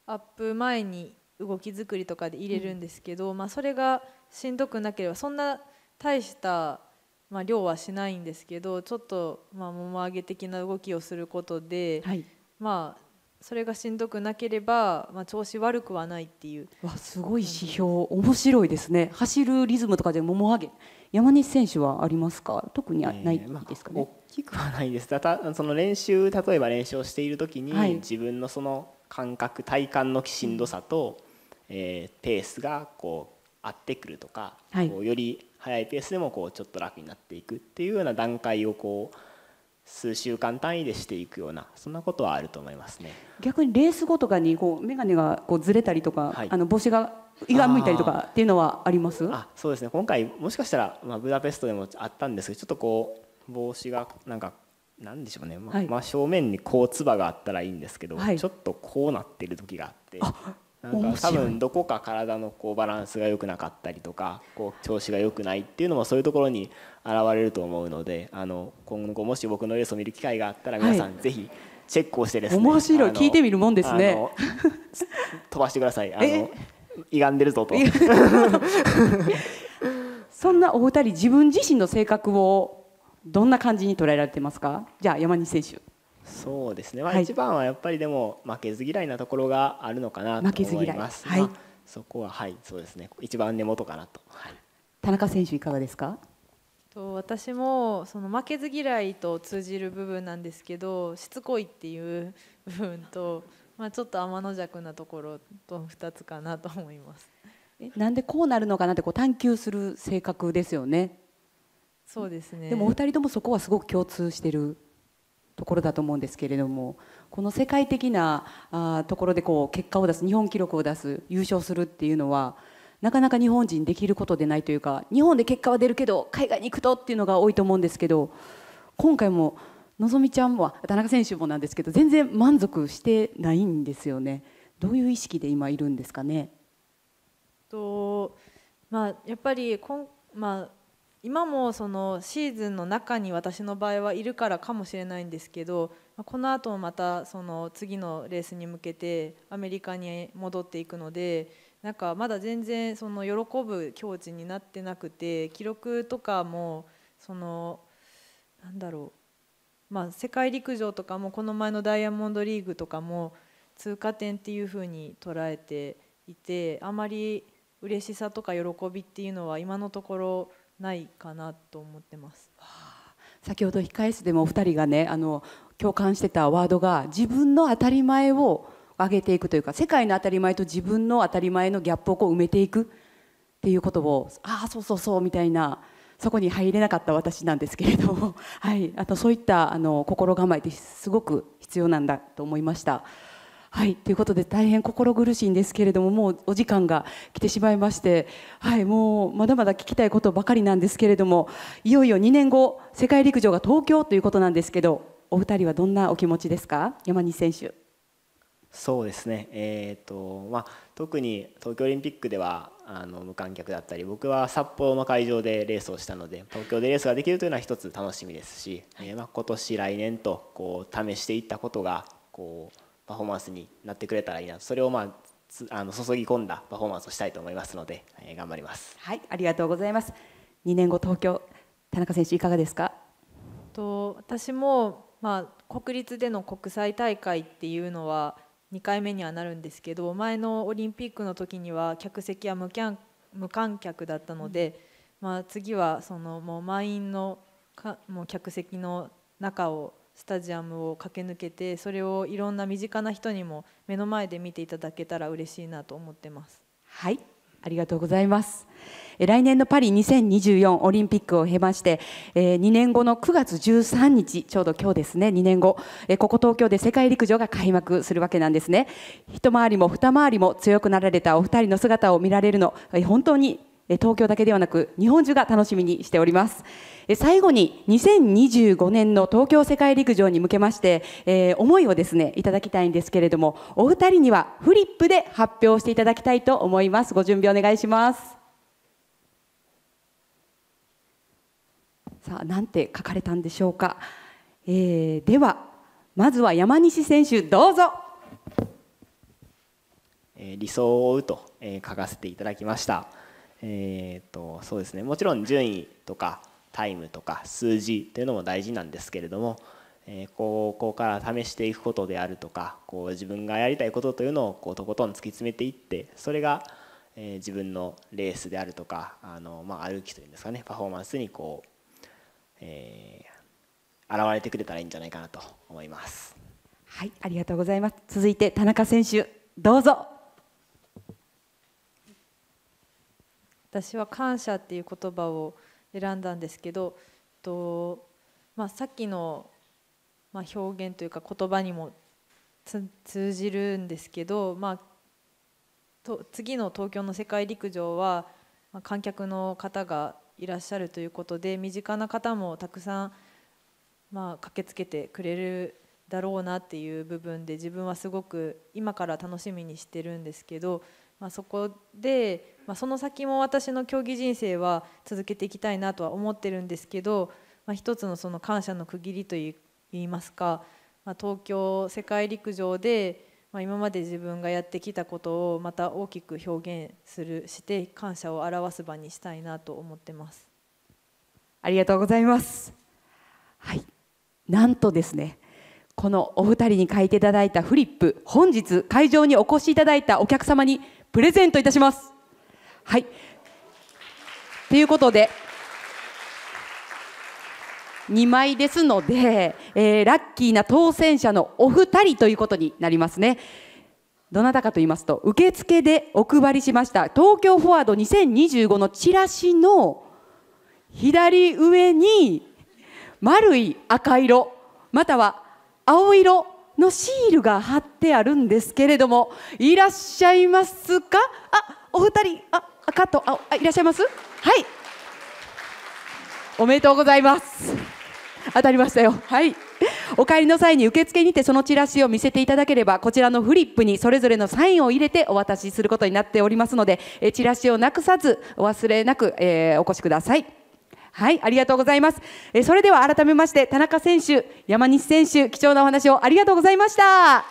アップ前に動き作りとかで入れるんですけど、うん、まあ、それがしんどくなければそんな大した、まあ、量はしないんですけどちょっと、まあ、もも上げ的な動きをすることで、はい、まあそれがしんどくなければ、まあ、調子悪くはないっていうわすごい指標面白いですね走るリズムとかでもも上げ山西選手はありますか特にないですかね、えーまあ、大きくはないですただその練習例えば練習をしている時に、はい、自分のその感覚体幹のしんどさと、えー、ペースがこう合ってくるとか、はい、こうより速いペースでもこうちょっと楽になっていくっていうような段階をこう数週間単位でしていくようなそんなことはあると思いますね逆にレース後とかにこう眼鏡がこうずれたりとか、はい、あの帽子が胃が向いたりとかっていうのはありますあそうですね今回もしかしたら、まあ、ブダペストでもあったんですけどちょっとこう帽子がなんかなんでしょうね、まはい、正面にこうつばがあったらいいんですけど、はい、ちょっとこうなってる時があって。なんか多分どこか体のこうバランスが良くなかったりとかこう調子が良くないっていうのもそういうところに現れると思うのであの今後もし僕のレースを見る機会があったら皆さんぜひチェックをしてですね、面白い聞いてみるもんですね飛ばしてくださいあの歪んでるぞと そんなお二人自分自身の性格をどんな感じに捉えられてますかじゃあ山西選手そうですね、まあ、一番はやっぱりでも負けず嫌いなところがあるのかなと思います。はい、まあ、そこははいそうですね一番根元かなと、はい、田中選手いかがですかと私もその負けず嫌いと通じる部分なんですけどしつこいっていう部分と、まあ、ちょっと天の弱なところと2つかなと思います。えなんでこうなるのかなってこう探求する性格ですよね。そうですね。でもお二人ともそこはすごく共通してるところだと思うんですけれどもこの世界的なあところでこう結果を出す日本記録を出す優勝するっていうのはなかなか日本人できることでないというか日本で結果は出るけど海外に行くとっていうのが多いと思うんですけど今回ものぞみちゃんは田中選手もなんですけど全然満足してないんですよね。どういう意識で今いるんですかね。とまあ、やっぱりこん、まあ、今もそのシーズンの中に私の場合はいるからかもしれないんですけどこの後またその次のレースに向けてアメリカに戻っていくのでなんかまだ全然その喜ぶ境地になってなくて記録とかもそのなんだろうまあ世界陸上とかもこの前のダイヤモンドリーグとかも通過点っていうふうに捉えていてあまり嬉しさとか喜びっていうのは今のところないかなと思ってます。先ほど控室でもお二人がねあの共感してたワードが自分の当たり前を上げていくというか世界の当たり前と自分の当たり前のギャップをこう埋めていくっていうことをああそうそうそうみたいなそこに入れなかった私なんですけれども、はい、あとそういったあの心構えってすごく必要なんだと思いました。はい、ということで大変心苦しいんですけれどももうお時間が来てしまいまして、はい、もうまだまだ聞きたいことばかりなんですけれどもいよいよ2年後世界陸上が東京ということなんですけどお二人はどんなお気持ちですか山西選手そうですね、えーとまあ、特に東京オリンピックではあの無観客だったり僕は札幌の会場でレースをしたので東京でレースができるというのは一つ楽しみですし、えー、まあ、今年来年とこう試していったことがこうパフォーマンスになってくれたらいいなそれをまああの注ぎ込んだパフォーマンスをしたいと思いますので、えー、頑張りますはいありがとうございます2年後東京田中選手いかがですかと私もまあ国立での国際大会っていうのは2回目にはなるんですけど前のオリンピックの時には客席は無無観客だったので、うん、まあ、次はそのもう満員のかもう客席の中をスタジアムを駆け抜けてそれをいろんな身近な人にも目の前で見ていただけたら嬉しいなと思ってますはいありがとうございます来年のパリ2024オリンピックを経まして、え2年後の9月13日ちょうど今日ですね2年後、えここ東京で世界陸上が開幕するわけなんですね一回りも二回りも強くなられたお二人の姿を見られるの、本当に東京だけではなく日本中が楽しみにしております最後に2025年の東京世界陸上に向けまして、え思いをですねいただきたいんですけれどもお二人にはフリップで発表していただきたいと思いますご準備お願いしますさあなんて書かれたんでしょうか、えー、ではまずは山西選手どうぞ理想を追うと書かせていただきましたえーと、そうですねもちろん順位とかタイムとか数字というのも大事なんですけれども、えー、ここから試していくことであるとかこう自分がやりたいことというのをこうとことん突き詰めていってそれが、えー、自分のレースであるとかあの、まあ、歩きというんですかねパフォーマンスにこう、えー、現れてくれたらいいんじゃないかなと思います。はい、ありがとうございます。続いて田中選手、どうぞ。私は「感謝」っていう言葉を選んだんですけど、とまあ、さっきの、まあ、表現というか言葉にも通じるんですけど、まあ、と次の東京の世界陸上は、まあ、観客の方がいらっしゃるということで身近な方もたくさん、まあ、駆けつけてくれるだろうなっていう部分で自分はすごく今から楽しみにしてるんですけどまあ、そこで、まあ、その先も私の競技人生は続けていきたいなとは思ってるんですけど、まあ、一つのその感謝の区切りといいますか、まあ、東京世界陸上で、まあ、今まで自分がやってきたことをまた大きく表現するして感謝を表す場にしたいなと思ってます。ありがとうございます。はい、なんとですねこのお二人に書いていただいたフリップ本日会場にお越しいただいたお客様にプレゼントいたします。はいということで2枚ですので、えー、ラッキーな当選者のお二人ということになりますね。どなたかと言いますと受付でお配りしました東京フォワード2025のチラシの左上に丸い赤色または青色のシールが貼ってあるんですけれどもいらっしゃいますかあお二人あ赤と青あいらっしゃいますはいおめでとうございます当たりましたよはいお帰りの際に受付にてそのチラシを見せていただければこちらのフリップにそれぞれのサインを入れてお渡しすることになっておりますのでチラシをなくさずお忘れなく、えー、お越しください。はい、ありがとうございます。えそれでは改めまして田中選手、山西選手、貴重なお話をありがとうございました。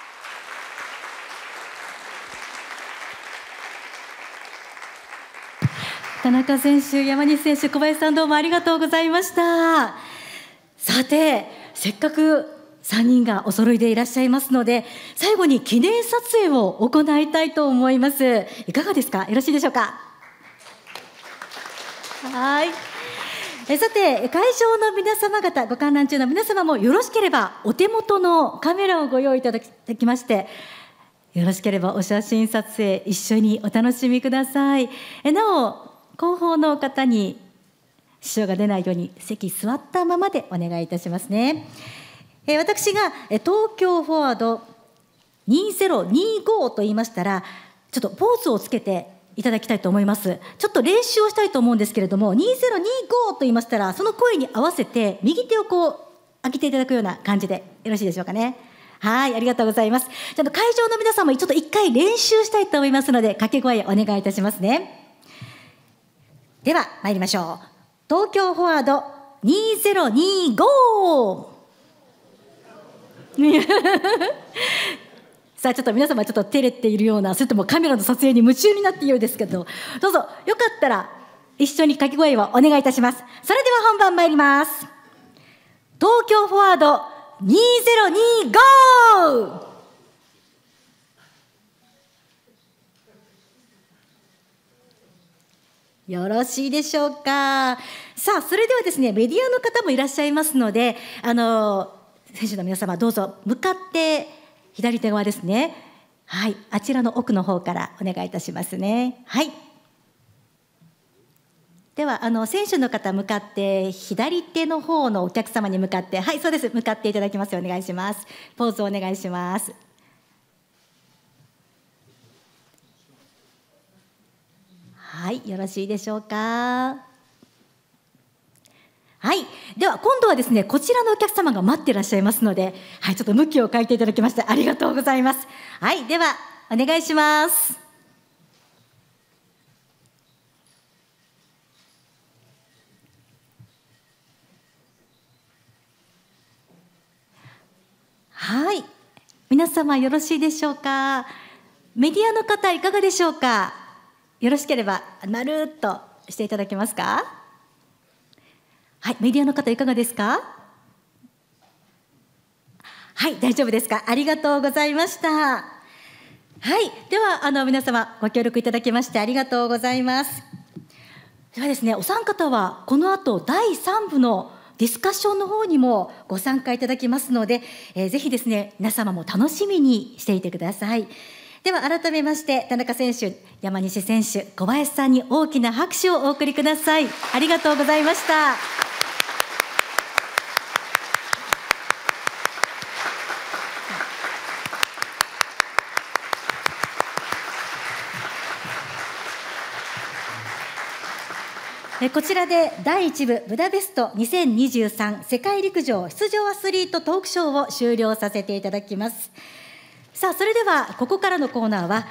田中選手、山西選手、小林さんどうもありがとうございました。さて、せっかく3人がお揃いでいらっしゃいますので、最後に記念撮影を行いたいと思います。いかがですかよろしいでしょうかはい。えさて会場の皆様方ご観覧中の皆様もよろしければお手元のカメラをご用意いただきましてよろしければお写真撮影一緒にお楽しみくださいえなお後方の方に支障が出ないように席座ったままでお願いいたしますねえ私が東京フォワード2025と言いましたらちょっとポーズをつけていただきたいと思いますちょっと練習をしたいと思うんですけれども2025と言いましたらその声に合わせて右手をこう開けていただくような感じでよろしいでしょうかねはいありがとうございますじゃと会場の皆さんもちょっと一回練習したいと思いますので掛け声お願いいたしますねでは参りましょう東京フォワード2025さあちょっと皆様ちょっと照れているようなそれともカメラの撮影に夢中になっているようですけどどうぞよかったら一緒に掛け声をお願いいたしますそれでは本番参ります東京フォワード2025よろしいでしょうか。さあ、それではですね、メディアの方もいらっしゃいますので、あの、選手の皆様、どうぞ向かって左手側ですね。はい、あちらの奥の方からお願いいたしますね。はい。ではあの選手の方向かって左手の方のお客様に向かってはいそうです向かっていただきますお願いしますポーズお願いしますはいよろしいでしょうかはい、では今度はですねこちらのお客様が待っていらっしゃいますので、はい、ちょっと向きを変えていただきましてありがとうございます。はい、ではお願いします。はい、皆様よろしいでしょうか。メディアの方いかがでしょうか。よろしければなるっとしていただけますか。はい、メディアの方いかがですか。はい、大丈夫ですか。ありがとうございました。はい、ではあの皆様ご協力いただきましてありがとうございます。ではですね、お三方はこの後第3部のディスカッションの方にもご参加いただきますので、えー、ぜひですね、皆様も楽しみにしていてください。では改めまして、田中選手、山西選手、小林さんに大きな拍手をお送りください。ありがとうございました。こちらで第1部ブダベスト2023世界陸上出場アスリートトークショーを終了させていただきますさあそれではここからのコーナーは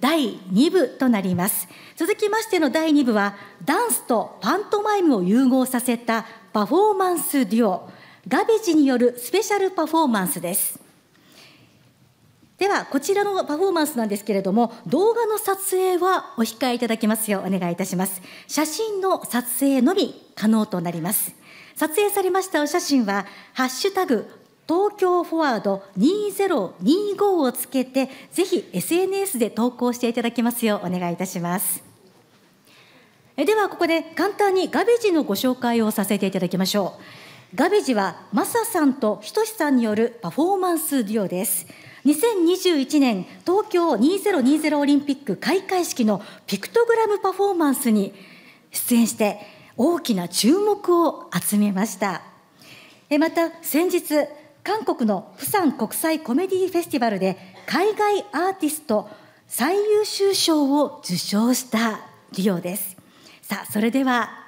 第2部となります続きましての第2部はダンスとパントマイムを融合させたパフォーマンスデュオガベジによるスペシャルパフォーマンスですではこちらのパフォーマンスなんですけれども動画の撮影はお控えいただきますようお願いいたします写真の撮影のみ可能となります撮影されましたお写真はハッシュタグ東京フォワード2025をつけてぜひ SNS で投稿していただきますようお願いいたしますではここで簡単にガベージのご紹介をさせていただきましょうガベージはマサさんとひとしさんによるパフォーマンスデュオです2021年東京2020オリンピック開会式のピクトグラムパフォーマンスに出演して大きな注目を集めましたまた先日韓国の釜山国際コメディフェスティバルで海外アーティスト最優秀賞を受賞したリオですさあそれでは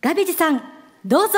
ガビジさんどうぞ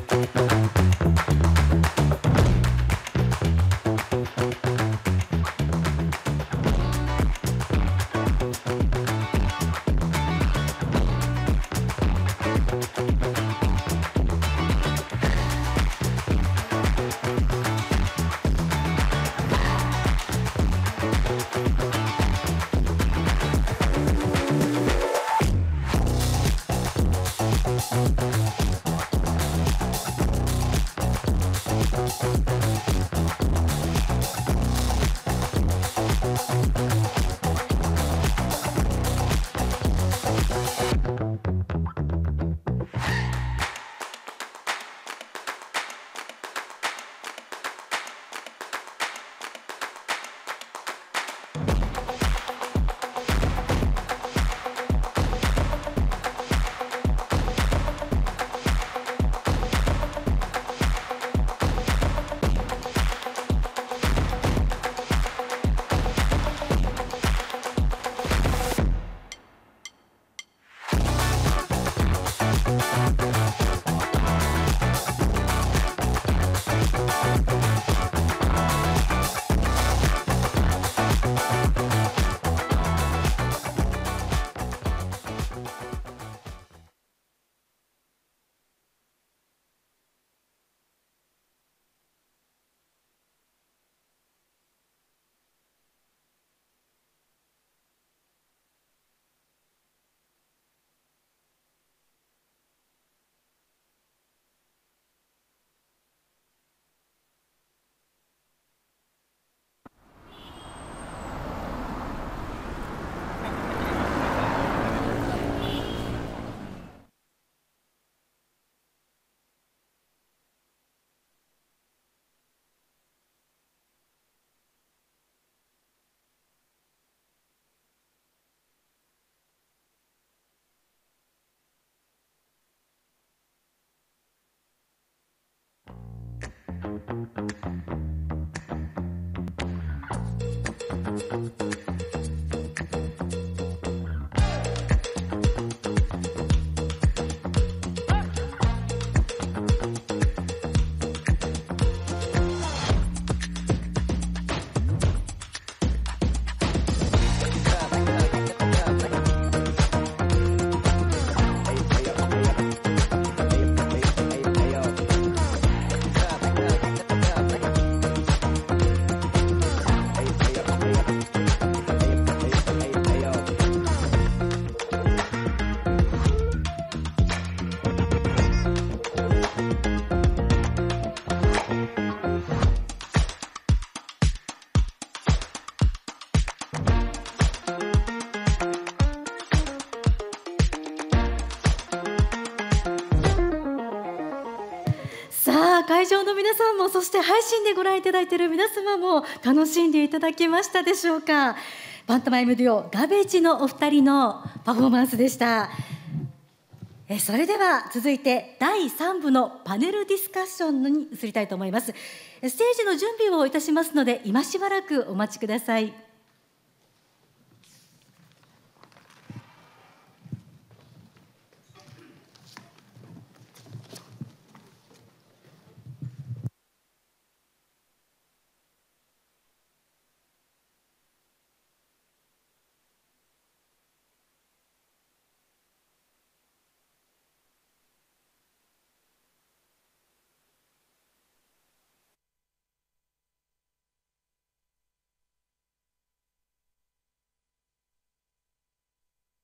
Thank you. Mm-hmm. もそして配信でご覧いただいている皆様も楽しんでいただけましたでしょうかバントマイムデュオガベージのお二人のパフォーマンスでしたえそれでは続いて第3部のパネルディスカッションに移りたいと思いますステージの準備をいたしますので今しばらくお待ちください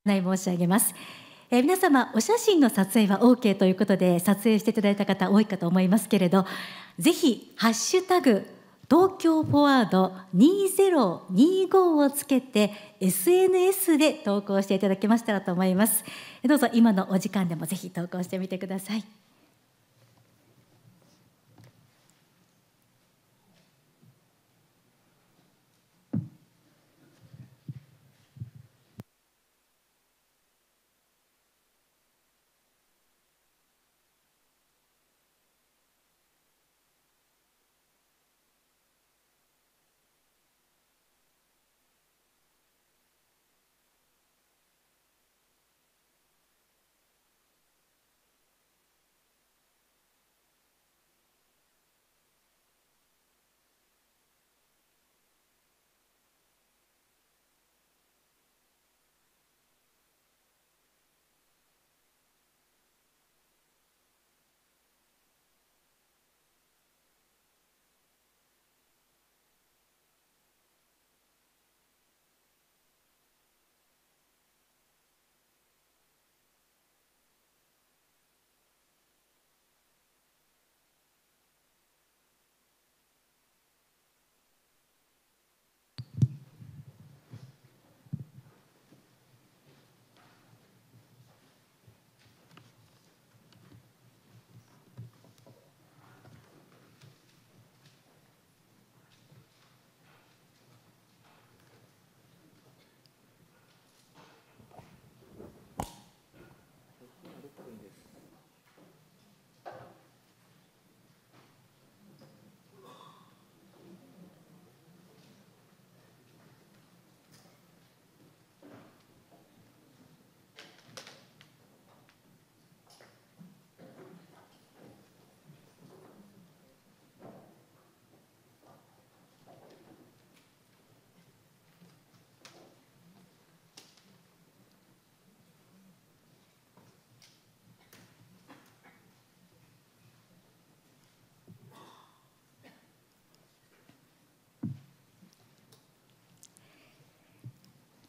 内申し上げます。えー、皆様お写真の撮影は OK ということで撮影していただいた方多いかと思いますけれどぜひハッシュタグ東京フォワード2025をつけて SNS で投稿していただけましたらと思いますどうぞ今のお時間でもぜひ投稿してみてください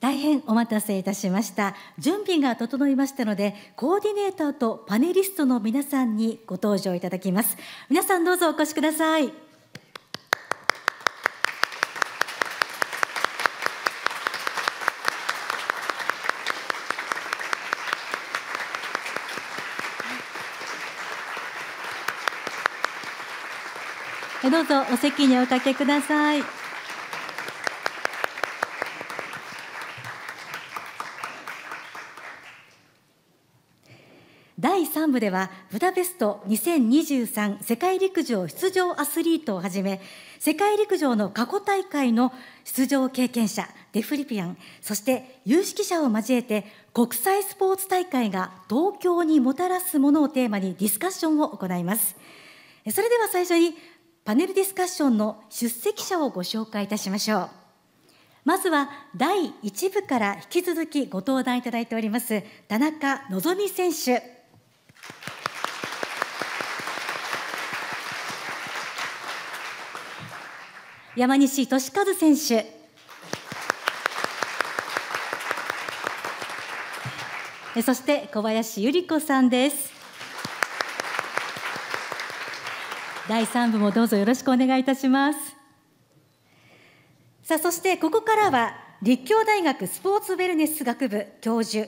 大変お待たせいたしました準備が整いましたのでコーディネーターとパネリストの皆さんにご登場いただきます皆さんどうぞお越しくださいどうぞお席におかけください。部では、ブダペスト2023世界陸上出場アスリートをはじめ、世界陸上の過去大会の出場経験者、デフリピアン、そして有識者を交えて、国際スポーツ大会が東京にもたらすものをテーマにディスカッションを行います。それでは最初に、パネルディスカッションの出席者をご紹介いたしましょう。まずは第1部から引き続きご登壇いただいております田中希実選手。山西俊和選手そして小林由里子さんです第三部もどうぞよろしくお願いいたしますさあそしてここからは立教大学スポーツウェルネス学部教授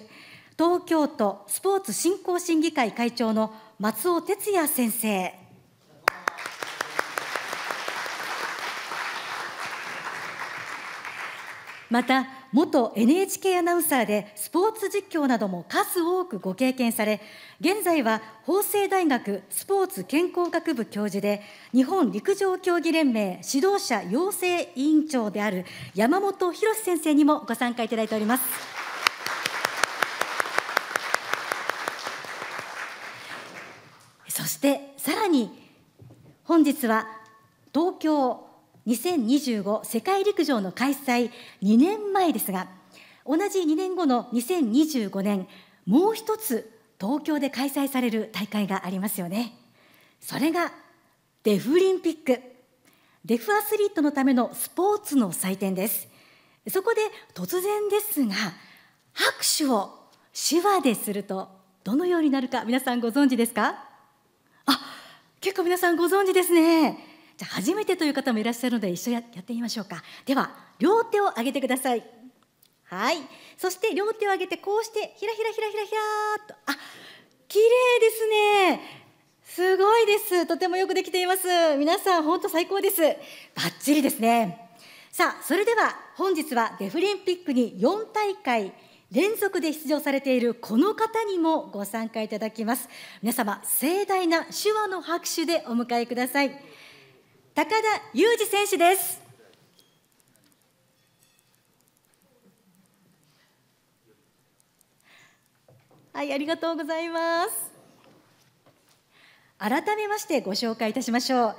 東京都スポーツ振興審議会会長の松尾哲也先生。また元 NHK アナウンサーでスポーツ実況なども数多くご経験され現在は法政大学スポーツ健康学部教授で日本陸上競技連盟指導者養成委員長である山本博先生にもご参加いただいております。してさらに本日は東京2025世界陸上の開催2年前ですが同じ2年後の2025年もう一つ東京で開催される大会がありますよねそれがデフリンピックデフアスリートのためのスポーツの祭典ですそこで突然ですが拍手を手話でするとどのようになるか皆さんご存知ですかあ結構皆さんご存知ですねじゃあ初めてという方もいらっしゃるので一緒ややってみましょうかでは両手を上げてくださいはいそして両手を上げてこうしてひらひらひらひらひらとあ綺麗ですねすごいです。とてもよくできています。皆さん、本当最高です。バッチリですね。さあ、それでは本日はデフリンピックに4大会連続で出場されているこの方にもご参加いただきます皆様盛大な手話の拍手でお迎えください高田裕二選手ですはいありがとうございます改めましてご紹介いたしましょう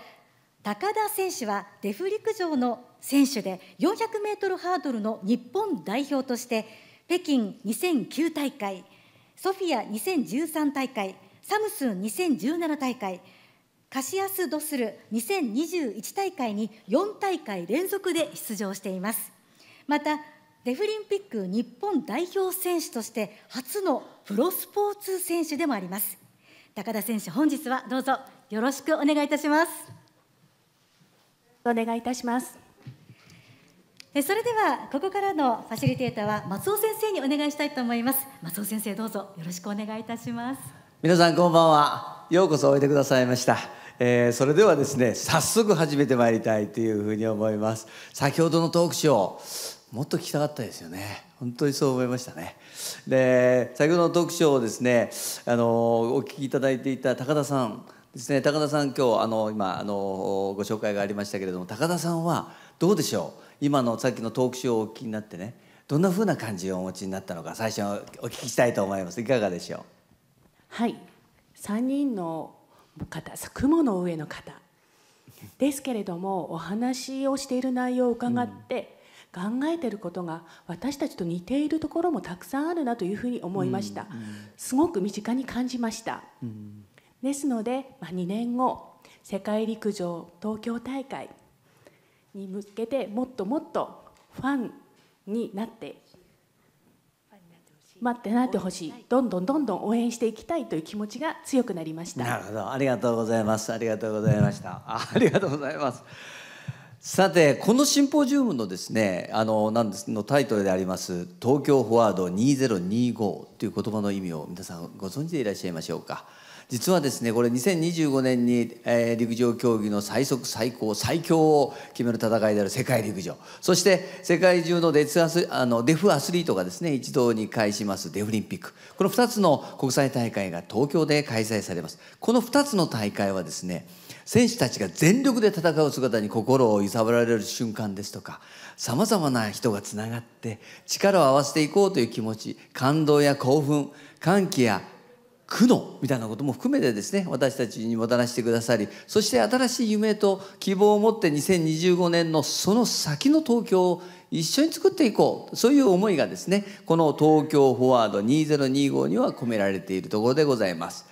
高田選手はデフ陸上の選手で400メートルハードルの日本代表として北京2009大会、ソフィア2013大会、サムスン2017大会、カシアス・ドスル2021大会に4大会連続で出場しています。また、デフリンピック日本代表選手として初のプロスポーツ選手でもあります。高田選手、本日はどうぞよろしくお願いいたします。お願いいたします。それではここからのファシリテーターは松尾先生にお願いしたいと思います松尾先生どうぞよろしくお願いいたします皆さんこんばんはようこそおいでくださいましたえー、それではですね早速始めてまいりたいというふうに思います先ほどのトークショーもっと聞きたかったですよね本当にそう思いましたねで先ほどのトークショーをですねあのお聞きいただいていた高田さんですね高田さん今日あの今あのご紹介がありましたけれども高田さんはどうでしょう今のさっきのトークショーをお聞きになってねどんなふうな感じをお持ちになったのか最初お聞きしたいと思いますいかがでしょうはい3人の方雲の上の方ですけれどもお話をしている内容を伺って、うん、考えてることが私たちと似ているところもたくさんあるなというふうに思いました、うんうん、すごく身近に感じました、ですので、まあ、2年後世界陸上東京大会に向けてもっともっとファンになって待ってなってほしいどんどんどんどん応援していきたいという気持ちが強くなりましたなるほどありがとうございますありがとうございましたありがとうございますさてこのシンポジウムのですねあのなんですのタイトルであります「東京フォワード2025」という言葉の意味を皆さんご存知でいらっしゃいましょうか。実はですねこれ2025年に、えー、陸上競技の最速最高最強を決める戦いである世界陸上そして世界中のデあのデフアスリートがですね一堂に会しますデフリンピックこの2つの国際大会が東京で開催されますこの2つの大会はですね選手たちが全力で戦う姿に心を揺さぶられる瞬間ですとかさまざまな人がつながって力を合わせていこうという気持ち感動や興奮歓喜や苦悩みたいなことも含めてですね私たちにもたらしてくださりそして新しい夢と希望を持って2025年のその先の東京を一緒に作っていこうそういう思いがですねこの東京フォワード2025には込められているところでございます。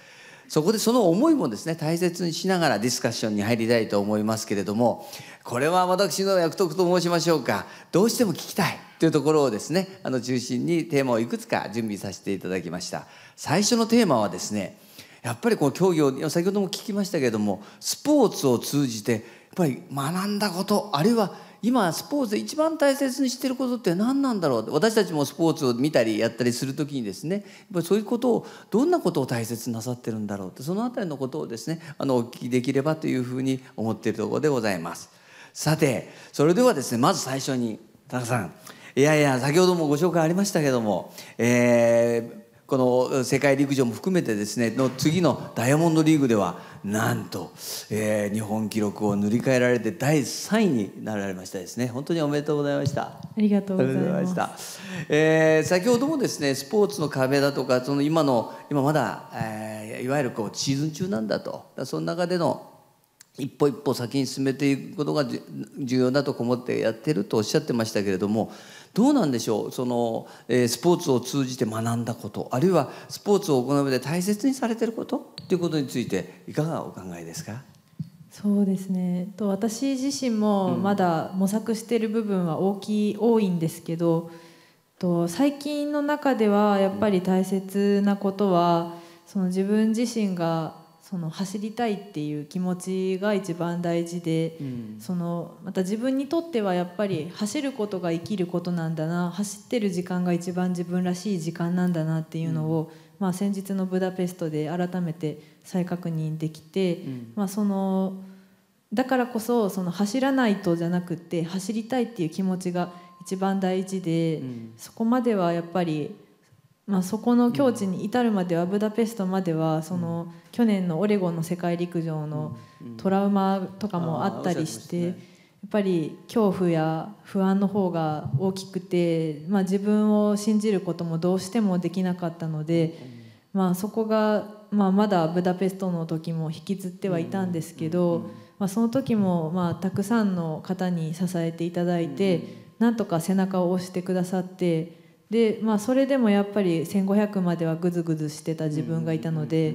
そこでその思いもですね大切にしながらディスカッションに入りたいと思いますけれどもこれは私の役得と申しましょうかどうしても聞きたいというところをですねあの中心にテーマをいくつか準備させていただきました最初のテーマはですねやっぱりこう競技を先ほども聞きましたけれどもスポーツを通じてやっぱり学んだことあるいは今スポーツで一番大切にしてることって何なんだろう私たちもスポーツを見たりやったりする時にですねやっぱりそういうことをどんなことを大切になさってるんだろうってその辺りのことをですねあのお聞きできればというふうに思っているところでございます。さてそれではですねまず最初に田中さんいやいや先ほどもご紹介ありましたけども、えー、この世界陸上も含めてですねの次のダイヤモンドリーグではなんと、えー、日本記録を塗り替えられて第3位になられましたですね本当におめでとうございましたありがとうございました、えー、先ほどもですねスポーツの壁だとかその今の今まだ、えー、いわゆるこうシーズン中なんだとその中での一歩一歩先に進めていくことが重要だと思ってやってるとおっしゃってましたけれどもどうなんでしょうその、えー、スポーツを通じて学んだことあるいはスポーツを行う上で大切にされてることっていうことについていかがお考えですかそうですねと私自身もまだ模索している部分は大きい多いんですけどと最近の中ではやっぱり大切なことはその自分自身がその走りたいっていう気持ちが一番大事で、うん、そのまた自分にとってはやっぱり走ることが生きることなんだな走ってる時間が一番自分らしい時間なんだなっていうのを、うん、まあ、先日のブダペストで改めて再確認できて、うん、まあ、そのだからこそその走らないとじゃなくて走りたいっていう気持ちが一番大事で、そこまではやっぱりまあ、そこの境地に至るまではブダペストまではその去年のオレゴンの世界陸上のトラウマとかもあったりしてやっぱり恐怖や不安の方が大きくて、まあ、自分を信じることもどうしてもできなかったので、まあ、そこが、まあ、まだブダペストの時も引きずってはいたんですけど、まあ、その時も、まあ、たくさんの方に支えていただいてなんとか背中を押してくださって。でまあ、それでもやっぱり1500まではグズグズしてた自分がいたので、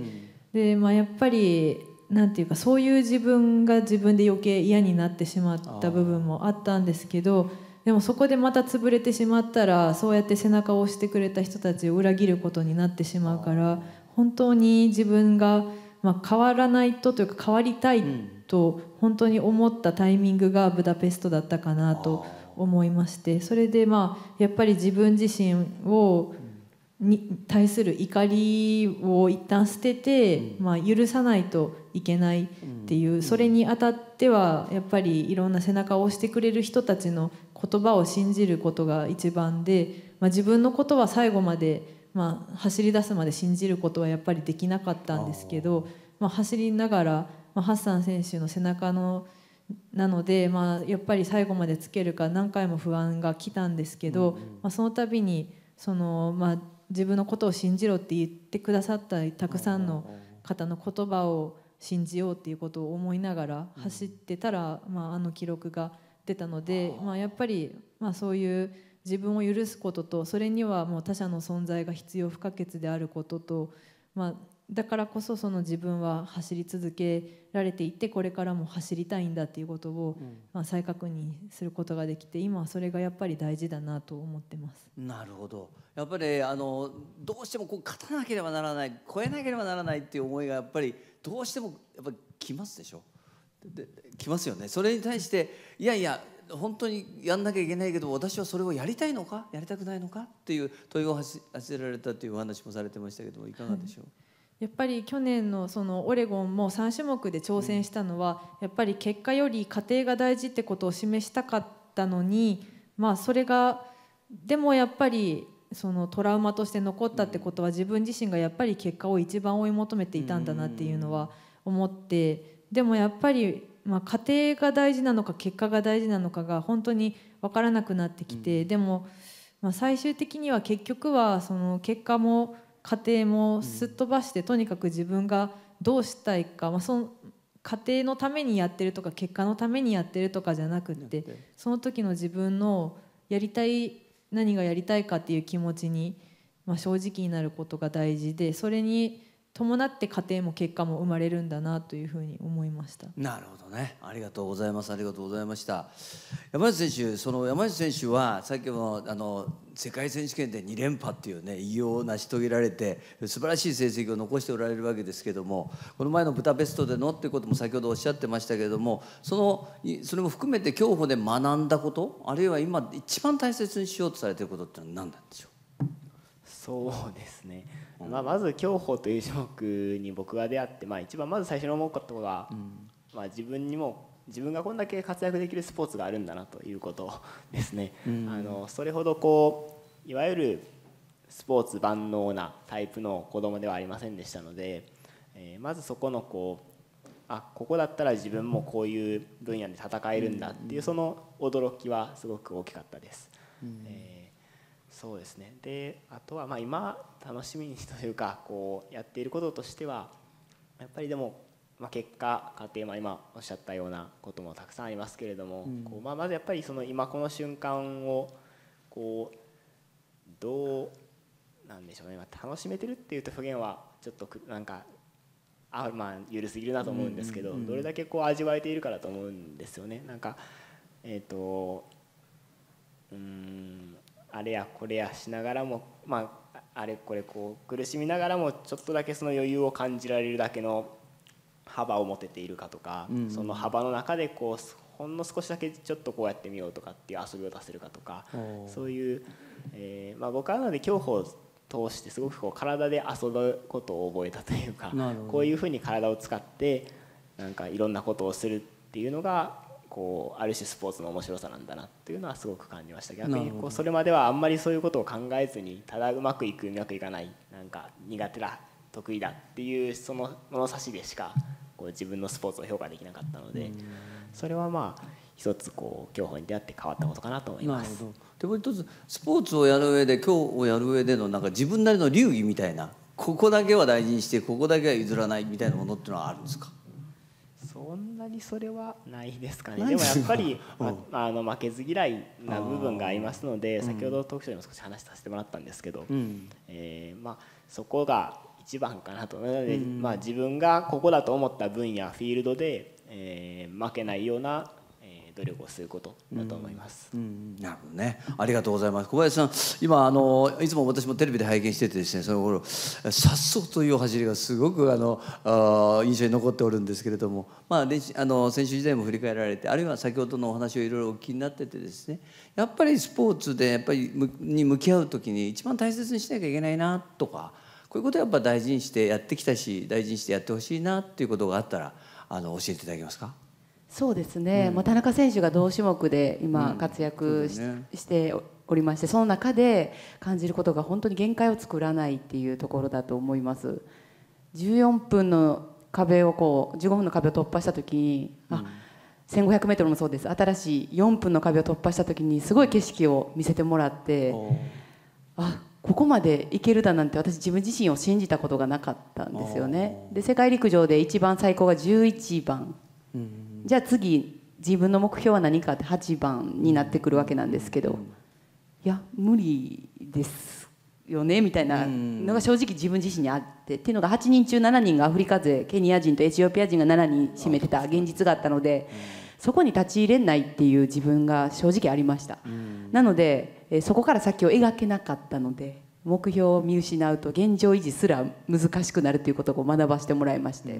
でまあ、やっぱりなんていうかそういう自分が自分で余計嫌になってしまった部分もあったんですけどでもそこでまた潰れてしまったらそうやって背中を押してくれた人たちを裏切ることになってしまうから本当に自分が、まあ、変わらないとというか変わりたいと本当に思ったタイミングがブダペストだったかなと思いましてそれでまあやっぱり自分自身をに対する怒りを一旦捨てて、まあ、許さないといけないっていうそれにあたってはやっぱりいろんな背中を押してくれる人たちの言葉を信じることが一番で、まあ、自分のことは最後まで、まあ、走り出すまで信じることはやっぱりできなかったんですけど、まあ、走りながら、まあ、ハッサン選手の背中のなので、まあ、やっぱり最後までつけるか何回も不安が来たんですけど、うんうん、まあ、その度にその、まあ、自分のことを信じろって言ってくださったたくさんの方の言葉を信じようっていうことを思いながら走ってたら、うん、まあ、あの記録が出たので、まあ、やっぱり、まあ、そういう自分を許すこととそれにはもう他者の存在が必要不可欠であることと、まあ、だからこそその自分は走り続けられていってこれからも走りたいんだっていうことを、まあ、再確認することができて今はそれがやっぱり大事だなと思ってます。なるほどやっぱりあのどうしてもこう勝たなければならない超えなければならないっていう思いがやっぱりどうしてもやっぱ来ますでしょで来ますよねそれに対していやいや本当にやんなきゃいけないけど私はそれをやりたいのかやりたくないのかっていう問いを発せられたというお話もされてましたけどもいかがでしょう、はいやっぱり去年のそのオレゴンも3種目で挑戦したのは、やっぱり結果より過程が大事ってことを示したかったのに、まあ、それがでもやっぱりそのトラウマとして残ったってことは自分自身がやっぱり結果を一番追い求めていたんだなっていうのは思ってでもやっぱりまあ過程が大事なのか結果が大事なのかが本当に分からなくなってきてでもまあ最終的には結局はその結果も。家庭もすっ飛ばして、とにかく自分がどうしたいか、まあ、その家庭のためにやってるとか結果のためにやってるとかじゃなくってその時の自分のやりたい何がやりたいかっていう気持ちに、まあ、正直になることが大事でそれに伴って家庭も結果も生まれるんだなというふうに思いましたなるほどねありがとうございますありがとうございました山内選手その山内選手はさっきもあの世界選手権で2連覇っていうね偉業を成し遂げられて素晴らしい成績を残しておられるわけですけどもこの前のブダペストでのってことも先ほどおっしゃってましたけれどもそのそれも含めて競歩で学んだことあるいは今一番大切にしようとされてることって何なんでしょうそうですねまあ、まず競歩という種目に僕が出会って、まあ、一番まず最初に思うことは、まあ、自分にも自分がこんだけ活躍できるスポーツがあるんだなということ ですね。あのそれほどこういわゆるスポーツ万能なタイプの子供ではありませんでしたので、えー、まずそこのこうあここだったら自分もこういう分野で戦えるんだっていうその驚きはすごく大きかったです。えー、そうですねであとはま今楽しみにというかこうやっていることとしてはやっぱりでも、まあ、結果家庭、ま今おっしゃったようなこともたくさんありますけれども、うん、こうまあ、まずやっぱりその今この瞬間をこうどうなんでしょうね、楽しめてるっていうと表現はちょっとなんかあまあ緩すぎるなと思うんですけど、どれだけこう味わえているからと思うんですよね。なんかえっ、ー、とうんあれやこれやしながらもまああれこれこう苦しみながらもちょっとだけその余裕を感じられるだけの幅を持てているかとか、うんその幅の中でこうほんの少しだけちょっとこうやってみようとかっていう遊びを出せるかとかそういう、えーまあ、僕はなので競歩を通してすごくこう体で遊ぶことを覚えたというかこういうふうに体を使ってなんかいろんなことをするっていうのがこうある種スポーツの面白さなんだなっていうのはすごく感じました逆にこうそれまではあんまりそういうことを考えずにただうまくいくうまくいかないなんか苦手だ得意だっていうその物差しでしかこう自分のスポーツを評価できなかったのでそれはまあ一つこう競歩に出会って変わったことかなと思います。でもう一つスポーツをやる上で競歩をやる上でのなんか自分なりの流儀みたいなここだけは大事にしてここだけは譲らないみたいなものっていうのはあるんですかそんなにそれはないですかねでもやっぱり、まあの負けず嫌いな部分がありますので先ほど特集にでも少し話させてもらったんですけど、うん、えー、まあ、そこが一番かなとなので、うん、まあ、自分がここだと思った分野フィールドで、えー、負けないような努力をすることだと思います、うんうん、なるほどねありがとうございます小林さん今あのいつも私もテレビで拝見しててですねその頃「さっという走りがすごくあのあ印象に残っておるんですけれども、まあ、練習あの選手時代も振り返られてあるいは先ほどのお話をいろいろお聞きになっててですねやっぱりスポーツでやっぱりに向き合う時に一番大切にしなきゃいけないなとかこういうことをやっぱ大事にしてやってきたし大事にしてやってほしいなっていうことがあったらあの教えていただけますかそうですね、うん、田中選手が同種目で今活躍しうんね、しておりましてその中で感じることが本当に限界を作らないっていうところだと思います14分の壁をこう15分の壁を突破した時に、うん、あ 1500m もそうです新しい4分の壁を突破した時にすごい景色を見せてもらってあここまでいけるだなんて私自分自身を信じたことがなかったんですよねで世界陸上で一番最高が11番、うんじゃあ次自分の目標は何かって8番になってくるわけなんですけど、いや無理ですよねみたいなのが正直自分自身にあってっていうのが8人中7人がアフリカ勢ケニア人とエチオピア人が7人占めてた現実があったのでそこに立ち入れないっていう自分が正直ありましたなのでそこから先を描けなかったので目標を見失うと現状維持すら難しくなるということを学ばせてもらいまして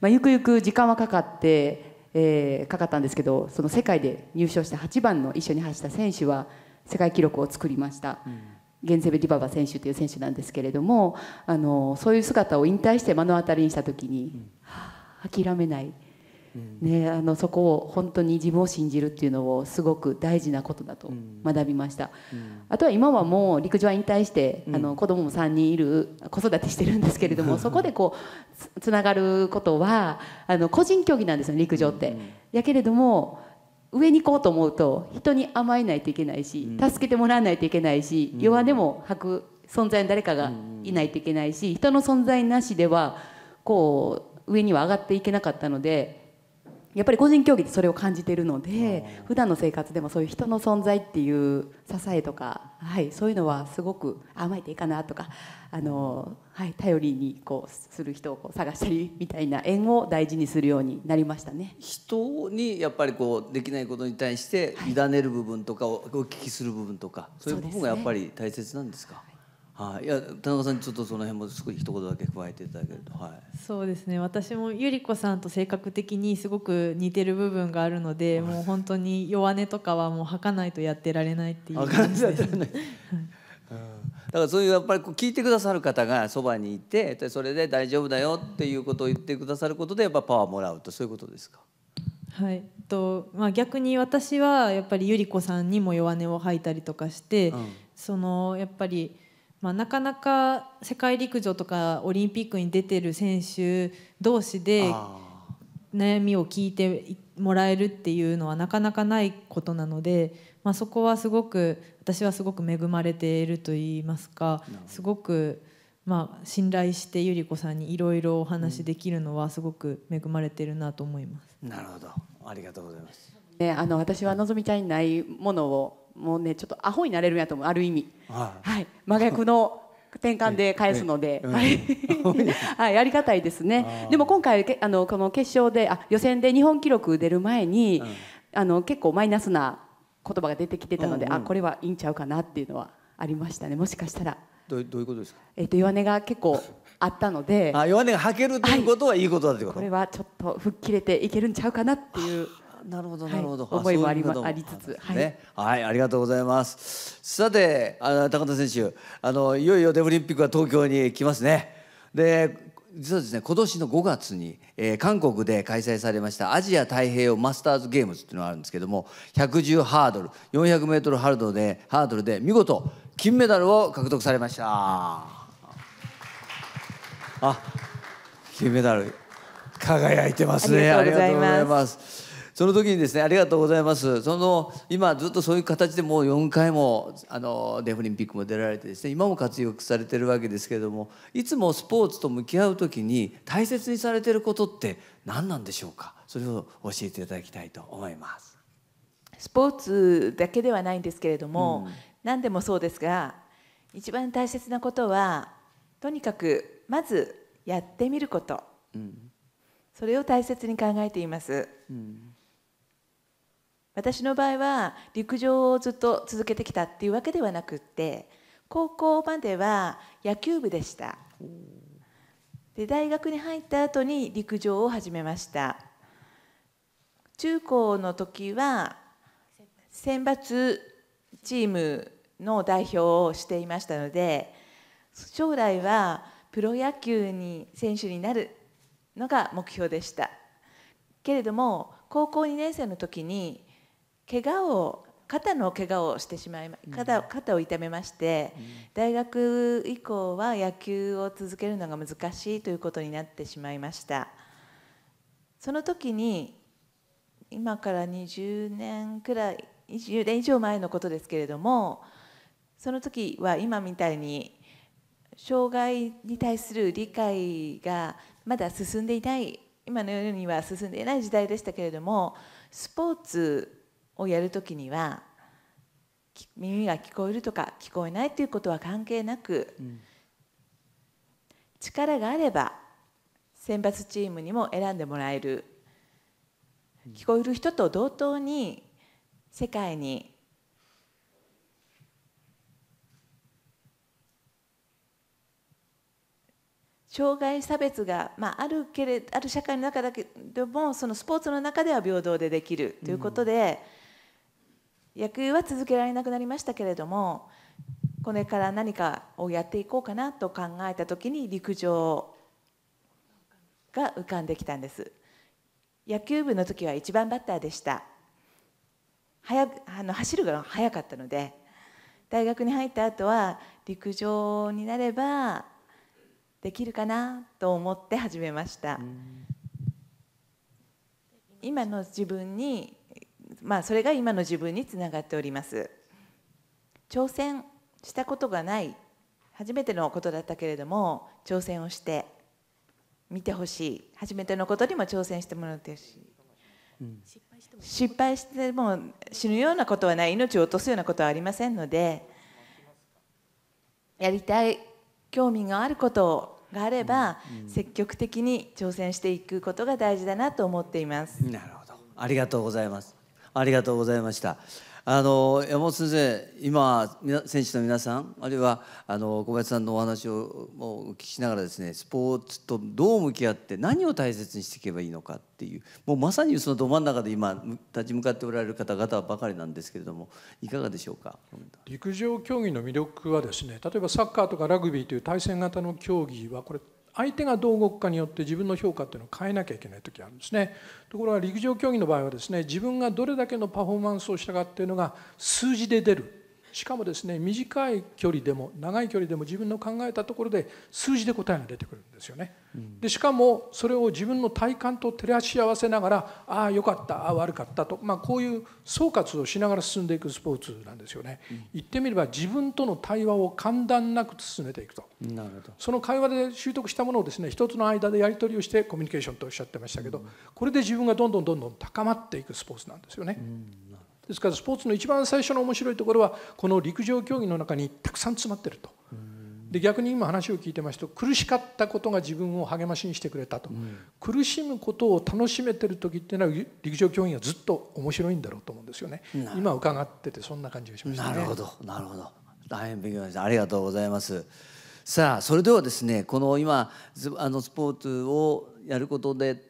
まあゆくゆく時間はかかってえー、かかったんですけどその世界で入賞した8番の一緒に走った選手は世界記録を作りました、うん、ゲンゼベ・ディババ選手という選手なんですけれどもあのそういう姿を引退して目の当たりにした時に、うん、諦めない。ね、あのそこを本当に自分を信じるっていうのをすごく大事なことだと学びました、うんうん、あとは今はもう陸上は引退して、うん、あの子供も3人いる子育てしてるんですけれどもそこでこうつながることはあの個人競技なんですよ陸上って。やけれども上に行こうと思うと人に甘えないといけないし助けてもらわないといけないし弱音も吐く存在の誰かがいないといけないし人の存在なしではこう上には上がっていけなかったのでやっぱり個人競技でそれを感じているので普段の生活でもそういう人の存在っていう支えとか、はい、そういうのはすごく甘えていいかなとかあの、はい、頼りにこうする人をこう探したりみたいな縁を大事にするようになりましたね人にやっぱりこうできないことに対して委ねる部分とかをお聞きする部分とか、そういう部分がやっぱり大切なんですかはい、いや田中さんちょっとその辺もごい一言だけ加えていただけると、はい、そうですね私も百合子さんと性格的にすごく似てる部分があるのでもう本当に弱音とかはもう吐かないとやってられないっていう 感じです、ね、だからそういうやっぱりこう聞いてくださる方がそばにいてでそれで大丈夫だよっていうことを言ってくださることでやっぱパワーもらうとそういうことですかはいとまあ、逆に私はやっぱり百合子さんにも弱音を吐いたりとかして、うん、そのやっぱり。まあ、なかなか世界陸上とかオリンピックに出てる選手同士で悩みを聞いてもらえるっていうのはなかなかないことなので、まあ、そこはすごく私はすごく恵まれているといいますかすごく、まあ、信頼して百合子さんにいろいろお話できるのはすごく恵まれてるなと思います。なるほどありがとうございます、あの私は望みたいないものをもうねちょっとアホになれるんやと思うある意味、はい、真逆の転換で返すので、はい、はい、あ りがたいですね。でも今回あのこの決勝であ予選で日本記録出る前に、あの結構マイナスな言葉が出てきてたので、あこれはいいんちゃうかなっていうのはありましたね。もしかしたら。どどういうことですか。えっ、と弱音が結構あったので。あ弱音が吐けるということは、はい、いいことだということ。これはちょっと吹っ切れていけるんちゃうかなっていう。なるほどなるほど、はい、思いもありありつつ、はい、はい、ありがとうございます。さてあ高田選手あのいよいよデフリンピックは東京に来ますね。で実はですね今年の5月に、えー、韓国で開催されましたアジア太平洋マスターズゲームズっていうのがあるんですけども110ハードル4 0 0ルハードルでハードルで見事金メダルを獲得されました。あ金メダル輝いてますねありがとうございます。その時にですねありがとうございますその今ずっとそういう形でもう4回もあのデフリンピックも出られてですね今も活躍されてるわけですけれどもいつもスポーツと向き合う時に大切にされてることって何なんでしょうかそれを教えていただきたいと思います。スポーツだけではないんですけれども、うん、何でもそうですが一番大切なことはとにかくまずやってみること、うん、それを大切に考えています。うん私の場合は陸上をずっと続けてきたっていうわけではなくて高校までは野球部でしたで大学に入った後に陸上を始めました中高の時は選抜チームの代表をしていましたので将来はプロ野球に選手になるのが目標でしたけれども高校2年生の時に怪我を肩の怪我をしてしまい肩肩を痛めまして、大学以降は野球を続けるのが難しいということになってしまいましたその時に今から20年くらい20年以上前のことですけれどもその時は今みたいに障害に対する理解がまだ進んでいない今のようには進んでいない時代でしたけれどもスポーツをやるきには耳が聞こえるとか聞こえないということは関係なく、うん、力があれば選抜チームにも選んでもらえる、うん、聞こえる人と同等に世界に障害差別が、まあ、あるけれある社会の中だけでもそのスポーツの中では平等でできるということで。うん野球は続けられなくなりましたけれどもこれから何かをやっていこうかなと考えた時に陸上が浮かんできたんです野球部の時は1番バッターでした早あの走るのが早かったので大学に入った後は陸上になればできるかなと思って始めました今の自分にまあ、それが今の自分につながっております挑戦したことがない初めてのことだったけれども挑戦をして見てほしい初めてのことにも挑戦してもらってほしい、うん、失敗しても死ぬようなことはない命を落とすようなことはありませんのでやりたい興味があることがあれば、うんうん、積極的に挑戦していくことが大事だなと思っています。なるほどありがとうございますありがとうございました。あの山本先生、今選手の皆さんあるいはあの小林さんのお話をお聞きしながらですねスポーツとどう向き合って何を大切にしていけばいいのかっていうもうまさにそのど真ん中で今立ち向かっておられる方々ばかりなんですけれどもいかがでしょうか陸上競技の魅力はですね例えばサッカーとかラグビーという対戦型の競技はこれ相手がどう動くかによって自分の評価っていうのを変えなきゃいけない時あるんですねところが陸上競技の場合はですね自分がどれだけのパフォーマンスをしたかっていうのが数字で出るしかもですね短い距離でも長い距離でも自分の考えたところで数字で答えが出てくるんですよね。うん、でしかもそれを自分の体感と照らし合わせながらああよかったああ悪かったと、まあ、こういう総括をしながら進んでいくスポーツなんですよね。うん、言ってみれば自分との対話を簡単なく進めていくとその会話で習得したものをですね一つの間でやり取りをしてコミュニケーションとおっしゃってましたけど、うん、これで自分がどんどんどんどん高まっていくスポーツなんですよね。ですからスポーツの一番最初の面白いところはこの陸上競技の中にたくさん詰まってると。で逆に今話を聞いてますと苦しかったことが自分を励ましにしてくれたと、うん、苦しむことを楽しめてる時っていうのは陸上競技はずっと面白いんだろうと思うんですよね今伺っててそんな感じがしました、ね、なるほどなるほど大変勉強ましたありがとうございますさあそれではですねこの今あのスポーツをやることで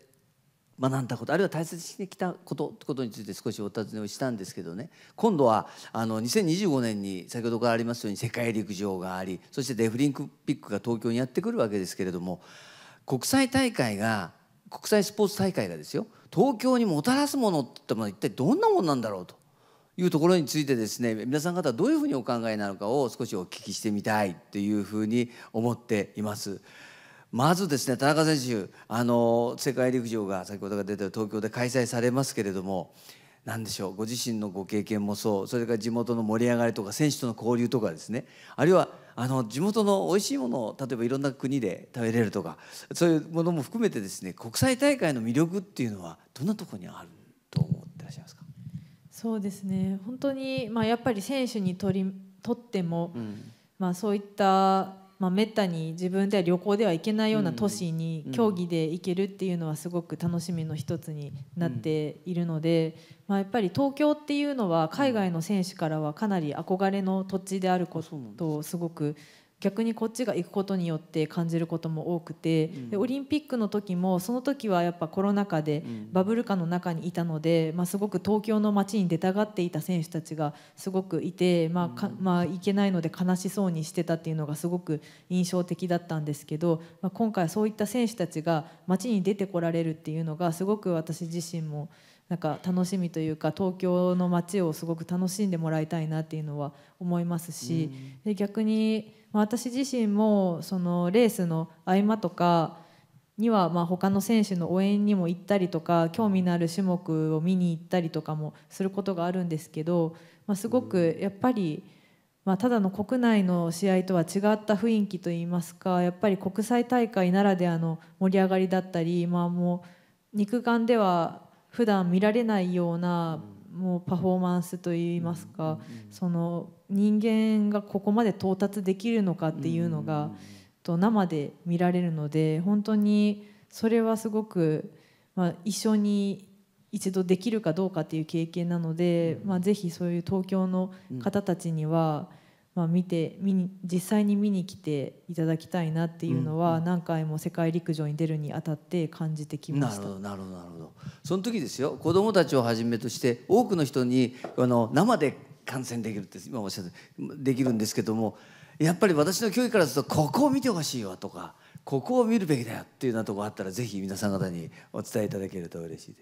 学んだことあるいは大切にしてきたことことについて少しお尋ねをしたんですけどね今度はあの2025年に先ほどからありますように世界陸上がありそしてデフリンピックが東京にやってくるわけですけれども国際大会が国際スポーツ大会がですよ東京にもたらすものって言っは一体どんなものなんだろうというところについてですね皆さん方どういうふうにお考えなのかを少しお聞きしてみたいというふうに思っています。まずですね田中選手あの世界陸上が先ほどが出てる東京で開催されますけれども何でしょうご自身のご経験もそうそれから地元の盛り上がりとか選手との交流とかですねあるいはあの地元の美味しいものを例えばいろんな国で食べれるとかそういうものも含めてですね国際大会の魅力っていうのはどんなところにあると思ってらっしゃいますかそうですね本当に、まあ、やっぱり選手にとりとっても、うん、まあ、そういったまあ、めったに自分では旅行では行けないような都市に競技で行けるっていうのはすごく楽しみの一つになっているので、まあ、やっぱり東京っていうのは海外の選手からはかなり憧れの土地であることをすごく逆にこっちが行くことによって感じることも多くて、でオリンピックの時もその時はやっぱコロナ禍でバブル化の中にいたので、まあ、すごく東京の街に出たがっていた選手たちがすごくいて、まあまあ、行けないので悲しそうにしてたっていうのがすごく印象的だったんですけど、まあ、今回そういった選手たちが街に出てこられるっていうのがすごく私自身もなんか楽しみというか東京の街をすごく楽しんでもらいたいなっていうのは思いますし、で逆にまあ、私自身もそのレースの合間とかにはまあ他の選手の応援にも行ったりとか興味のある種目を見に行ったりとかもすることがあるんですけど、まあ、すごくやっぱり、まあ、ただの国内の試合とは違った雰囲気といいますかやっぱり国際大会ならではの盛り上がりだったり、まあ、もう肉眼では普段見られないようなもうパフォーマンスといいますか、その人間がここまで到達できるのかっていうのが、と生で見られるので本当にそれはすごく、まあ、一緒に一度できるかどうかっていう経験なので、まあ、ぜひそういう東京の方たちには、まあ、見て見に実際に見に来ていただきたいなっていうのは何回も世界陸上に出るにあたって感じてきました、うん、なるほどなるほどその時ですよ子どもたちをはじめとして多くの人にあの生で観戦できるって今おっしゃってできるんですけどもやっぱり私の教育からするとここを見てほしいわとかここを見るべきだよっていうようなとこあったらぜひ皆さん方にお伝えいただけると嬉しいで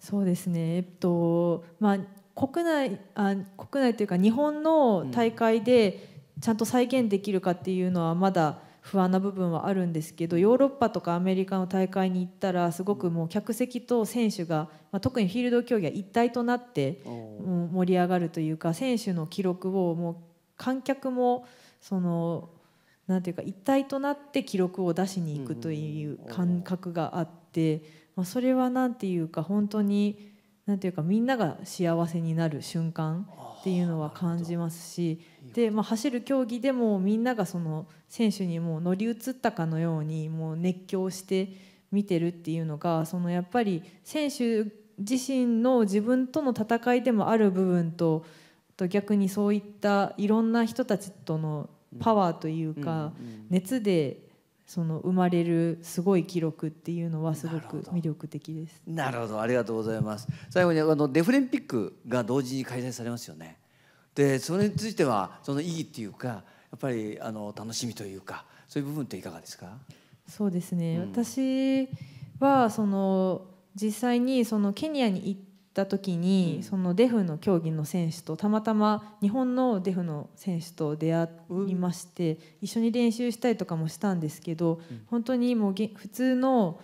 す。そうですね、えっとまあ、国内あ国内というか日本の大会でちゃんと再現できるかっていうのはまだ不安な部分はあるんですけどヨーロッパとかアメリカの大会に行ったらすごくもう客席と選手が、まあ、特にフィールド競技は一体となって盛り上がるというか選手の記録をもう観客もそのなんていうか一体となって記録を出しに行くという感覚があって、まあ、それはなんていうか本当に。なんていうかみんなが幸せになる瞬間っていうのは感じますしで、まあ、走る競技でもみんながその選手にもう乗り移ったかのようにもう熱狂して見てるっていうのがそのやっぱり選手自身の自分との戦いでもある部分とと逆にそういったいろんな人たちとのパワーというか熱でその生まれるすごい記録っていうのはすごく魅力的ですなるほどありがとうございます最後にあのデフリンピックが同時に開催されますよねでそれについてはその意義っていうかやっぱりあの楽しみというかそういう部分っていかがですかそうですね、うん、私はその実際にそのケニアに行ってた時に、そのデフの競技の選手とたまたま日本のデフの選手と出会いまして、一緒に練習したりとかもしたんですけど、本当にもう普通の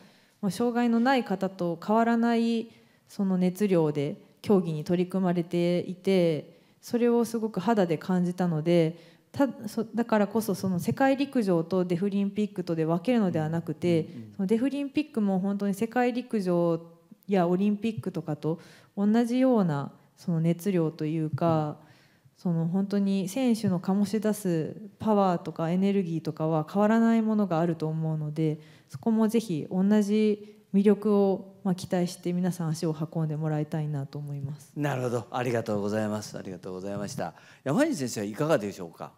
障害のない方と変わらないその熱量で競技に取り組まれていてそれをすごく肌で感じたのでただからこそその世界陸上とデフリンピックとで分けるのではなくて、そのデフリンピックも本当に世界陸上といやオリンピックとかと同じようなその熱量というかその本当に選手の醸し出すパワーとかエネルギーとかは変わらないものがあると思うのでそこもぜひ同じ魅力をまあ期待して皆さん足を運んでもらいたいなと思います。なるほど、ありがとうございます。ありがとうございました。山西先生はいかがでしょうか。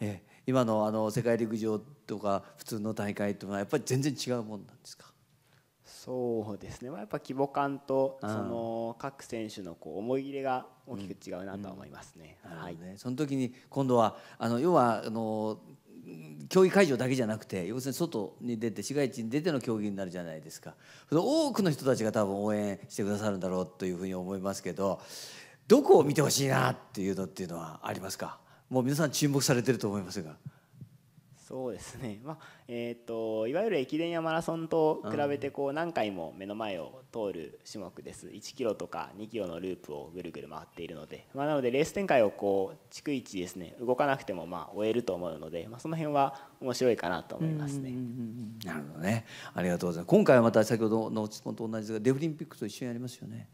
え今のあの世界陸上とか普通の大会というのはやっぱり全然違うもんなんですか。そうですね、まあ、やっぱ規模感とその各選手のこう思い入れが大きく違うなと思いますね。はい、その時に今度はあの要はあの競技会場だけじゃなくて要するに外に出て市街地に出ての競技になるじゃないですか多くの人たちが多分応援してくださるんだろうというふうに思いますけどどこを見てほしいなっていうのっていうのはありますかもう皆さん注目されてると思いますが。そうですね、まあえーと、いわゆる駅伝やマラソンと比べてこう何回も目の前を通る種目です1キロとか2キロのループをぐるぐる回っているので、まあ、なのでレース展開をこう逐一ですね動かなくてもまあ終えると思うので、まあ、その辺は面白いかなと思いますね。なるほどねありがとうございます今回はまた先ほどの質問と同じですがデフリンピックと一緒にやりますよね。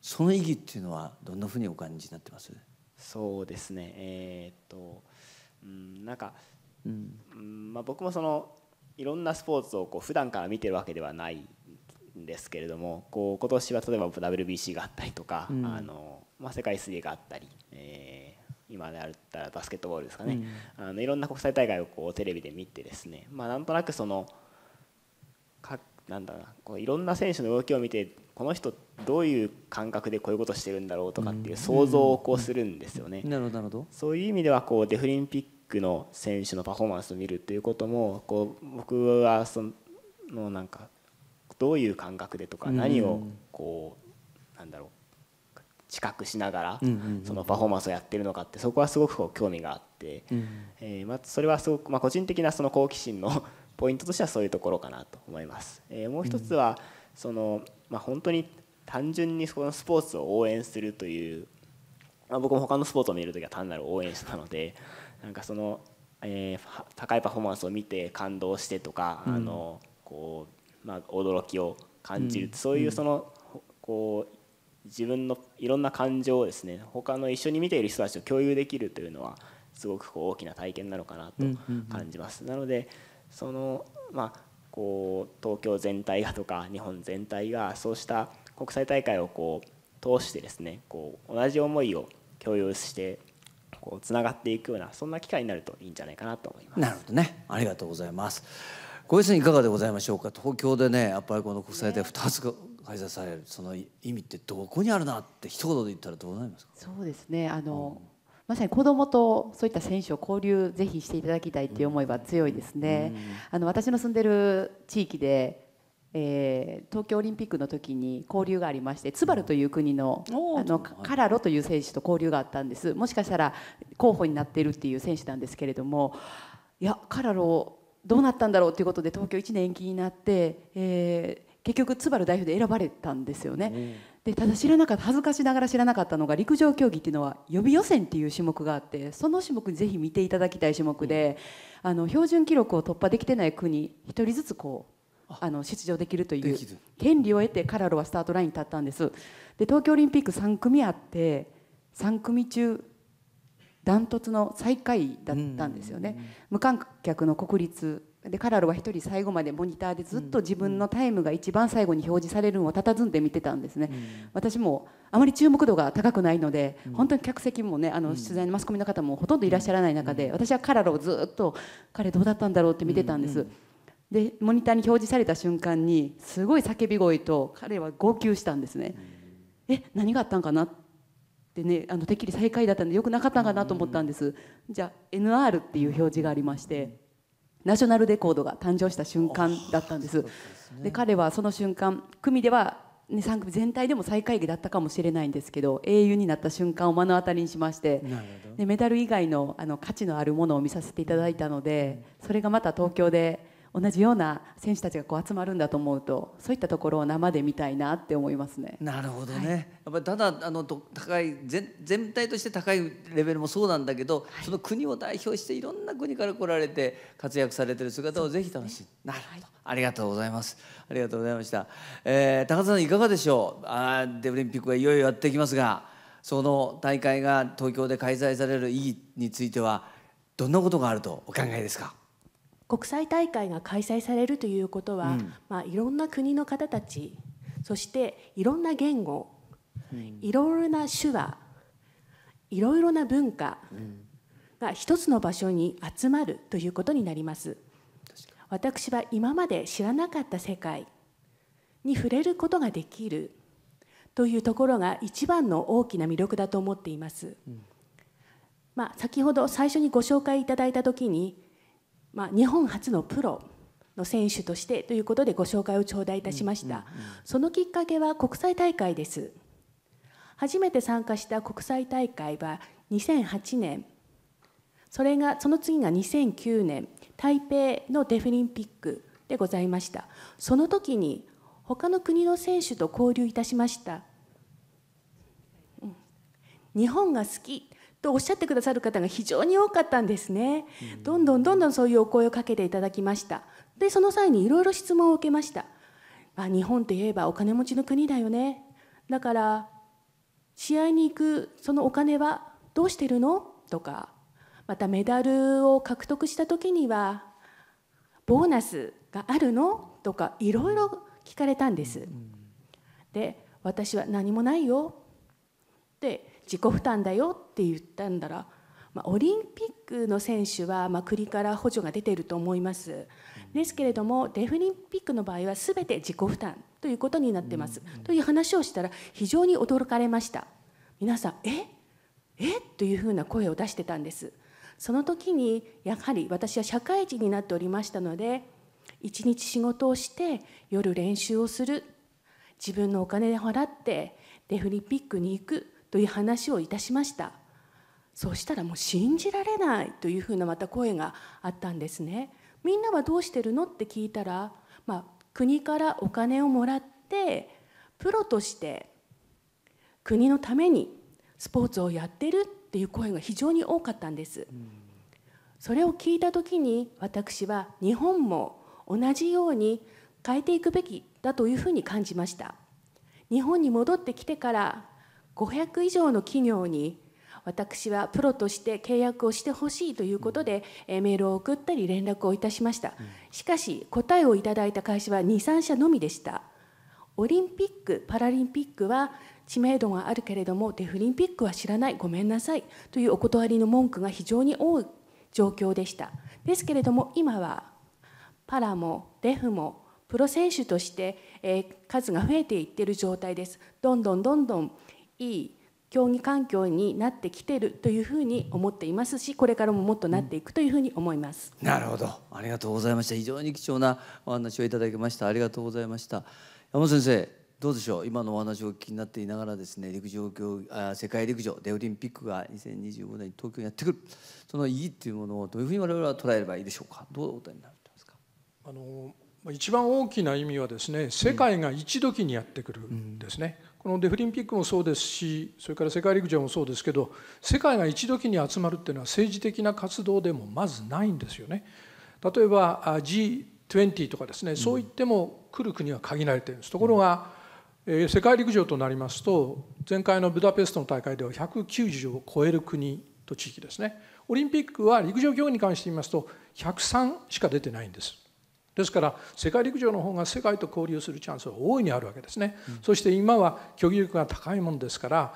その意義っていうのはどんなふうにお感じになってますそうですねえー、っと、うん、なんかうんまあ、僕もそのいろんなスポーツをこう普段から見てるわけではないんですけれどもこう今年は例えば WBC があったりとか、うん、あのまあ、世界水泳があったり、えー、今であったらバスケットボールですかね、うん、あのいろんな国際大会をこうテレビで見てですね、まあ、なんとなくそのかなんだろうなこういろんな選手の動きを見てこの人どういう感覚でこういうことしてるんだろうとかっていう想像をこうするんですよね。うん、なるほどそういう意味ではこうデフリンピッククの選手のパフォーマンスを見るっていうこともこう僕はそのなんかどういう感覚でとか何をこうなんだろう知覚しながらそのパフォーマンスをやってるのかってそこはすごくこう興味があってえまそれはすごくま個人的なその好奇心の ポイントとしてはそういうところかなと思います。えもう一つはそのま本当に単純にそのスポーツを応援するというまあ、僕も他のスポーツを見るときは単なる応援してたのでなんかその、えー、高いパフォーマンスを見て感動してとか、うん、あのこうまあ、驚きを感じる、うん、そういうその、こう自分のいろんな感情をですね他の一緒に見ている人たちと共有できるというのはすごくこう大きな体験なのかなと感じます。なのでそのまあこう東京全体がとか日本全体がそうした国際大会をこう通してですねこう同じ思いを共有してこうつながっていくようなそんな機会になるといいんじゃないかなと思います。なるほどねありがとうございます小泉いかがでございましょうか東京でねやっぱりこの国際で2つ開催されるその意味ってどこにあるなって一言で言ったらどうなりますかそうですねあの、うんまさに子どもとそういった選手を交流ぜひしていただきたいという思いは強いですね。あの私の住んでる地域でえー、東京オリンピックの時に交流がありましてツバルという国のあのカラロという選手と交流があったんですもしかしたら候補になっているっていう選手なんですけれどもいやカラロどうなったんだろうということで東京1年延期になって、えー、結局ツバル代表で選ばれたんですよね。でただ知らなかった恥ずかしながら知らなかったのが陸上競技っていうのは予備予選っていう種目があってその種目にぜひ見ていただきたい種目で、あの標準記録を突破できてない国1人ずつこうあの出場できるという権利を得てカラロはスタートラインに立ったんですで東京オリンピック3組あって3組中ダントツの最下位だったんですよね、無観客の国立でカラロは1人最後までモニターでずっと自分のタイムが一番最後に表示されるのを佇んで見てたんですね、うん、私もあまり注目度が高くないので、うん、本当に客席もねあの取材のマスコミの方もほとんどいらっしゃらない中で、私はカラロをずっと彼どうだったんだろうって見てたんです、うんうんでモニターに表示された瞬間にすごい叫び声と彼は号泣したんですね。え何があったんかなってねあのてっきり最下位だったんでよくなかったんかなと思ったんです。じゃあ NR っていう表示がありまして。ナショナルレコードが誕生した瞬間だったんです。で、ね、彼はその瞬間組では、ね、3組全体でも最下位だったかもしれないんですけど英雄になった瞬間を目の当たりにしましてでメダル以外のあの価値のあるものを見させていただいたので、うん、それがまた東京で。同じような選手たちがこう集まるんだと思うとそういったところを生で見たいなって思いますね。なるほどね、はい、やっぱりただあの高い全全体として高いレベルもそうなんだけど、はい、その国を代表していろんな国から来られて活躍されてる姿をぜひ楽しみ、ね、なるほど、ありがとうございますありがとうございました、えー、高田さんいかがでしょうあデブリンピックがいよいよやってきますがその大会が東京で開催される意義についてはどんなことがあるとお考えですか国際大会が開催されるということは、うん、まあ、いろんな国の方たちそしていろんな言語、うん、いろいろな手話いろいろな文化が一つの場所に集まるということになります。私は今まで知らなかった世界に触れることができるというところが一番の大きな魅力だと思っています。うん、まあ、先ほど最初にご紹介いただいた時にまあ、日本初のプロの選手としてということでご紹介を頂戴いたしました、そのきっかけは国際大会です初めて参加した国際大会は2008年それがその次が2009年台北のデフリンピックでございましたその時に他の国の選手と交流いたしました日本が好きとおっしゃってくださる方が非常に多かったんですね、どんどんどんどんそういうお声をかけていただきましたでその際にいろいろ質問を受けました、あ、日本といえばお金持ちの国だよねだから試合に行くそのお金はどうしてるのとかまたメダルを獲得した時にはボーナスがあるのとかいろいろ聞かれたんです。で私は何もないよって自己負担だよって言ったんだら、まあ、オリンピックの選手は、まあ、国から補助が出ていると思いますですけれどもデフリンピックの場合は全て自己負担ということになってます、という話をしたら非常に驚かれました皆さんええというふうな声を出してたんですその時にやはり私は社会人になっておりましたので一日仕事をして夜練習をする自分のお金で払ってデフリンピックに行くという話をいたしましたそうしたらもう信じられないというふうなまた声があったんですねみんなはどうしてるのって聞いたら、まあ、国からお金をもらってプロとして国のためにスポーツをやってるっていう声が非常に多かったんです、それを聞いた時に私は日本も同じように変えていくべきだというふうに感じました日本に戻ってきてから500以上の企業に私はプロとして契約をしてほしいということで、メールを送ったり連絡をいたしました、しかし答えをいただいた会社は23社のみでしたオリンピック・パラリンピックは知名度があるけれどもデフリンピックは知らないごめんなさいというお断りの文句が非常に多い状況でしたですけれども今はパラもデフもプロ選手として、数が増えていっている状態ですどんどんどんどんいい競技環境になってきてるというふうに思っていますしこれからももっとなっていくというふうに思います、うん、なるほどありがとうございました非常に貴重なお話をいただきましたありがとうございました山本先生どうでしょう今のお話を聞きになっていながらですね陸上競技あ世界陸上でオリンピックが2025年に東京にやってくるその意義というものをどういうふうに我々は捉えればいいでしょうかどうお答えになるんですかあの一番大きな意味はですね世界が一時にやってくるんですね、うんこのデフリンピックもそうですしそれから世界陸上もそうですけど世界が一時に集まるっていうのは政治的な活動でもまずないんですよね。例えば G20 とかですねそう言っても来る国は限られてるんです。ところが、え世界陸上となりますと前回のブダペストの大会では190を超える国と地域ですねオリンピックは陸上競技に関して言いますと103しか出てないんです。ですから世界陸上の方が世界と交流するチャンスは大いにあるわけですね、うん、そして今は競技力が高いものですから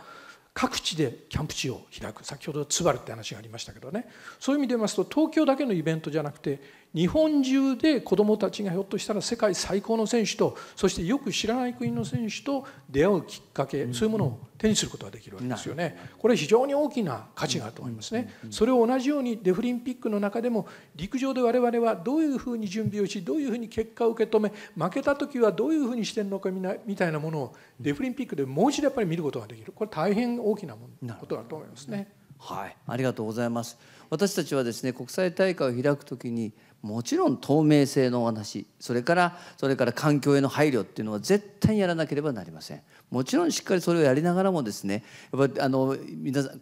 各地でキャンプ地を開く先ほどツバルって話がありましたけどねそういう意味で言いますと東京だけのイベントじゃなくて日本中で子どもたちがひょっとしたら世界最高の選手とそしてよく知らない国の選手と出会うきっかけ、そういうものを手にすることができるわけですよね。これ非常に大きな価値があると思いますね。それを同じようにデフリンピックの中でも陸上で我々はどういうふうに準備をしどういうふうに結果を受け止め負けた時はどういうふうにしてるのかみたいなものをデフリンピックでもう一度やっぱり見ることができるこれ大変大きなことだと思いますね。はい、ありがとうございます。私たちはですね国際大会を開くときにもちろん透明性のお話それからそれから環境への配慮っていうのは絶対にやらなければなりませんもちろんしっかりそれをやりながらもですねやっぱあの皆さん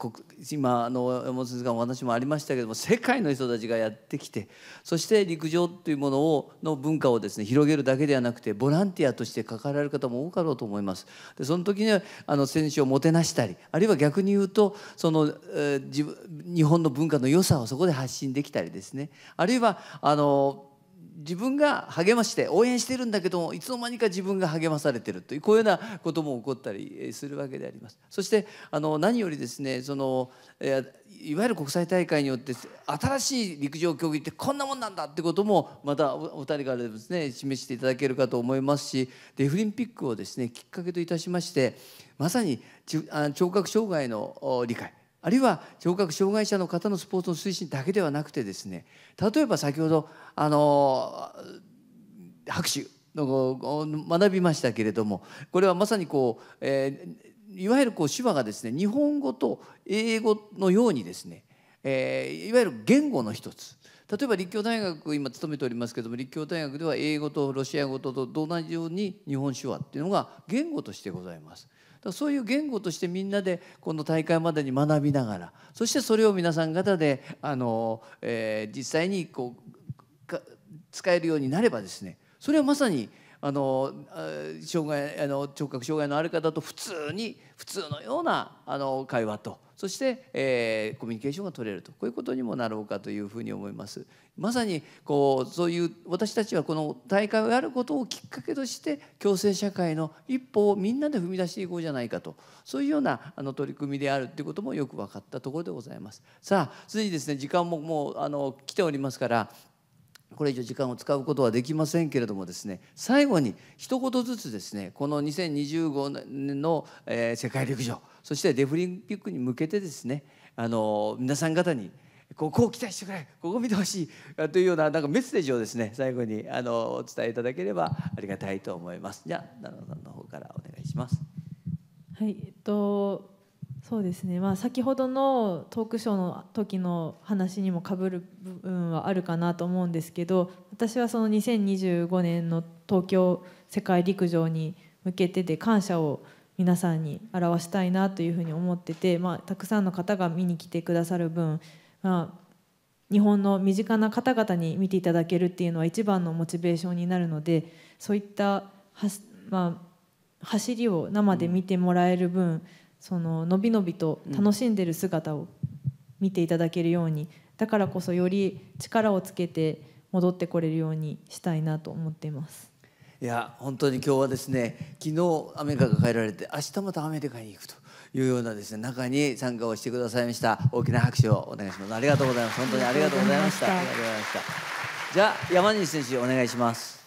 今あの山本先生がお話もありましたけども世界の人たちがやってきてそして陸上というものをの文化をですね広げるだけではなくてボランティアとして関わられる方も多かろうと思いますでその時にはあの選手をもてなしたりあるいは逆に言うとその、えー、自分日本の文化の良さをそこで発信できたりですねあるいはあの自分が励まして応援してるんだけどもいつの間にか自分が励まされてるというこういうようなことも起こったりするわけであります。そしてあの何よりですねそのいわゆる国際大会によって新しい陸上競技ってこんなもんなんだってこともまたお二人からですね示していただけるかと思いますしデフリンピックをですねきっかけといたしましてまさに聴覚障害の理解あるいは聴覚障害者の方のスポーツの推進だけではなくてですね例えば先ほどあの拍手の学びましたけれどもこれはまさにこう、えー、いわゆるこう手話がですね日本語と英語のようにですね、えー、いわゆる言語の一つ例えば立教大学今勤めておりますけども立教大学では英語とロシア語と同じように日本手話っていうのが言語としてございます。だそういう言語としてみんなでこの大会までに学びながらそしてそれを皆さん方であの、えー、実際にこう使えるようになればですねそれはまさにあの障害あの聴覚障害のある方と普通に普通のようなあの会話とそして、えー、コミュニケーションが取れるとこういうことにもなろうかというふうに思いますまさにこうそういう私たちはこの大会をやることをきっかけとして共生社会の一歩をみんなで踏み出していこうじゃないかとそういうようなあの取り組みであるということもよく分かったところでございますさあすでにですね時間ももうあの来ておりますからこれ以上時間を使うことはできませんけれどもですね最後に一言ずつですねこの2025年の、えー、世界陸上そしてデフリンピックに向けてですねあの皆さん方にここを期待してくれここ見てほしいというようななんかメッセージをですね最後にあのお伝えいただければありがたいと思いますじゃあ奈良さんの方からお願いします。はいえっとそうですね、まあ、先ほどのトークショーの時の話にもかぶる部分はあるかなと思うんですけど私はその2025年の東京世界陸上に向けてで感謝を皆さんに表したいなというふうに思ってて、まあ、たくさんの方が見に来てくださる分、まあ、日本の身近な方々に見ていただけるっていうのは一番のモチベーションになるのでそういったはまあ、走りを生で見てもらえる分そのびのびと楽しんでる姿を見ていただけるように、だからこそより力をつけて戻ってこれるようにしたいなと思っています。いや本当に今日はですね昨日雨がリカら帰られて明日またアメリカに行くというようなですね中に参加をしてくださいました大きな拍手をお願いしますありがとうございます本当にありがとうございましたありがとうございましたじゃあ山西選手お願いします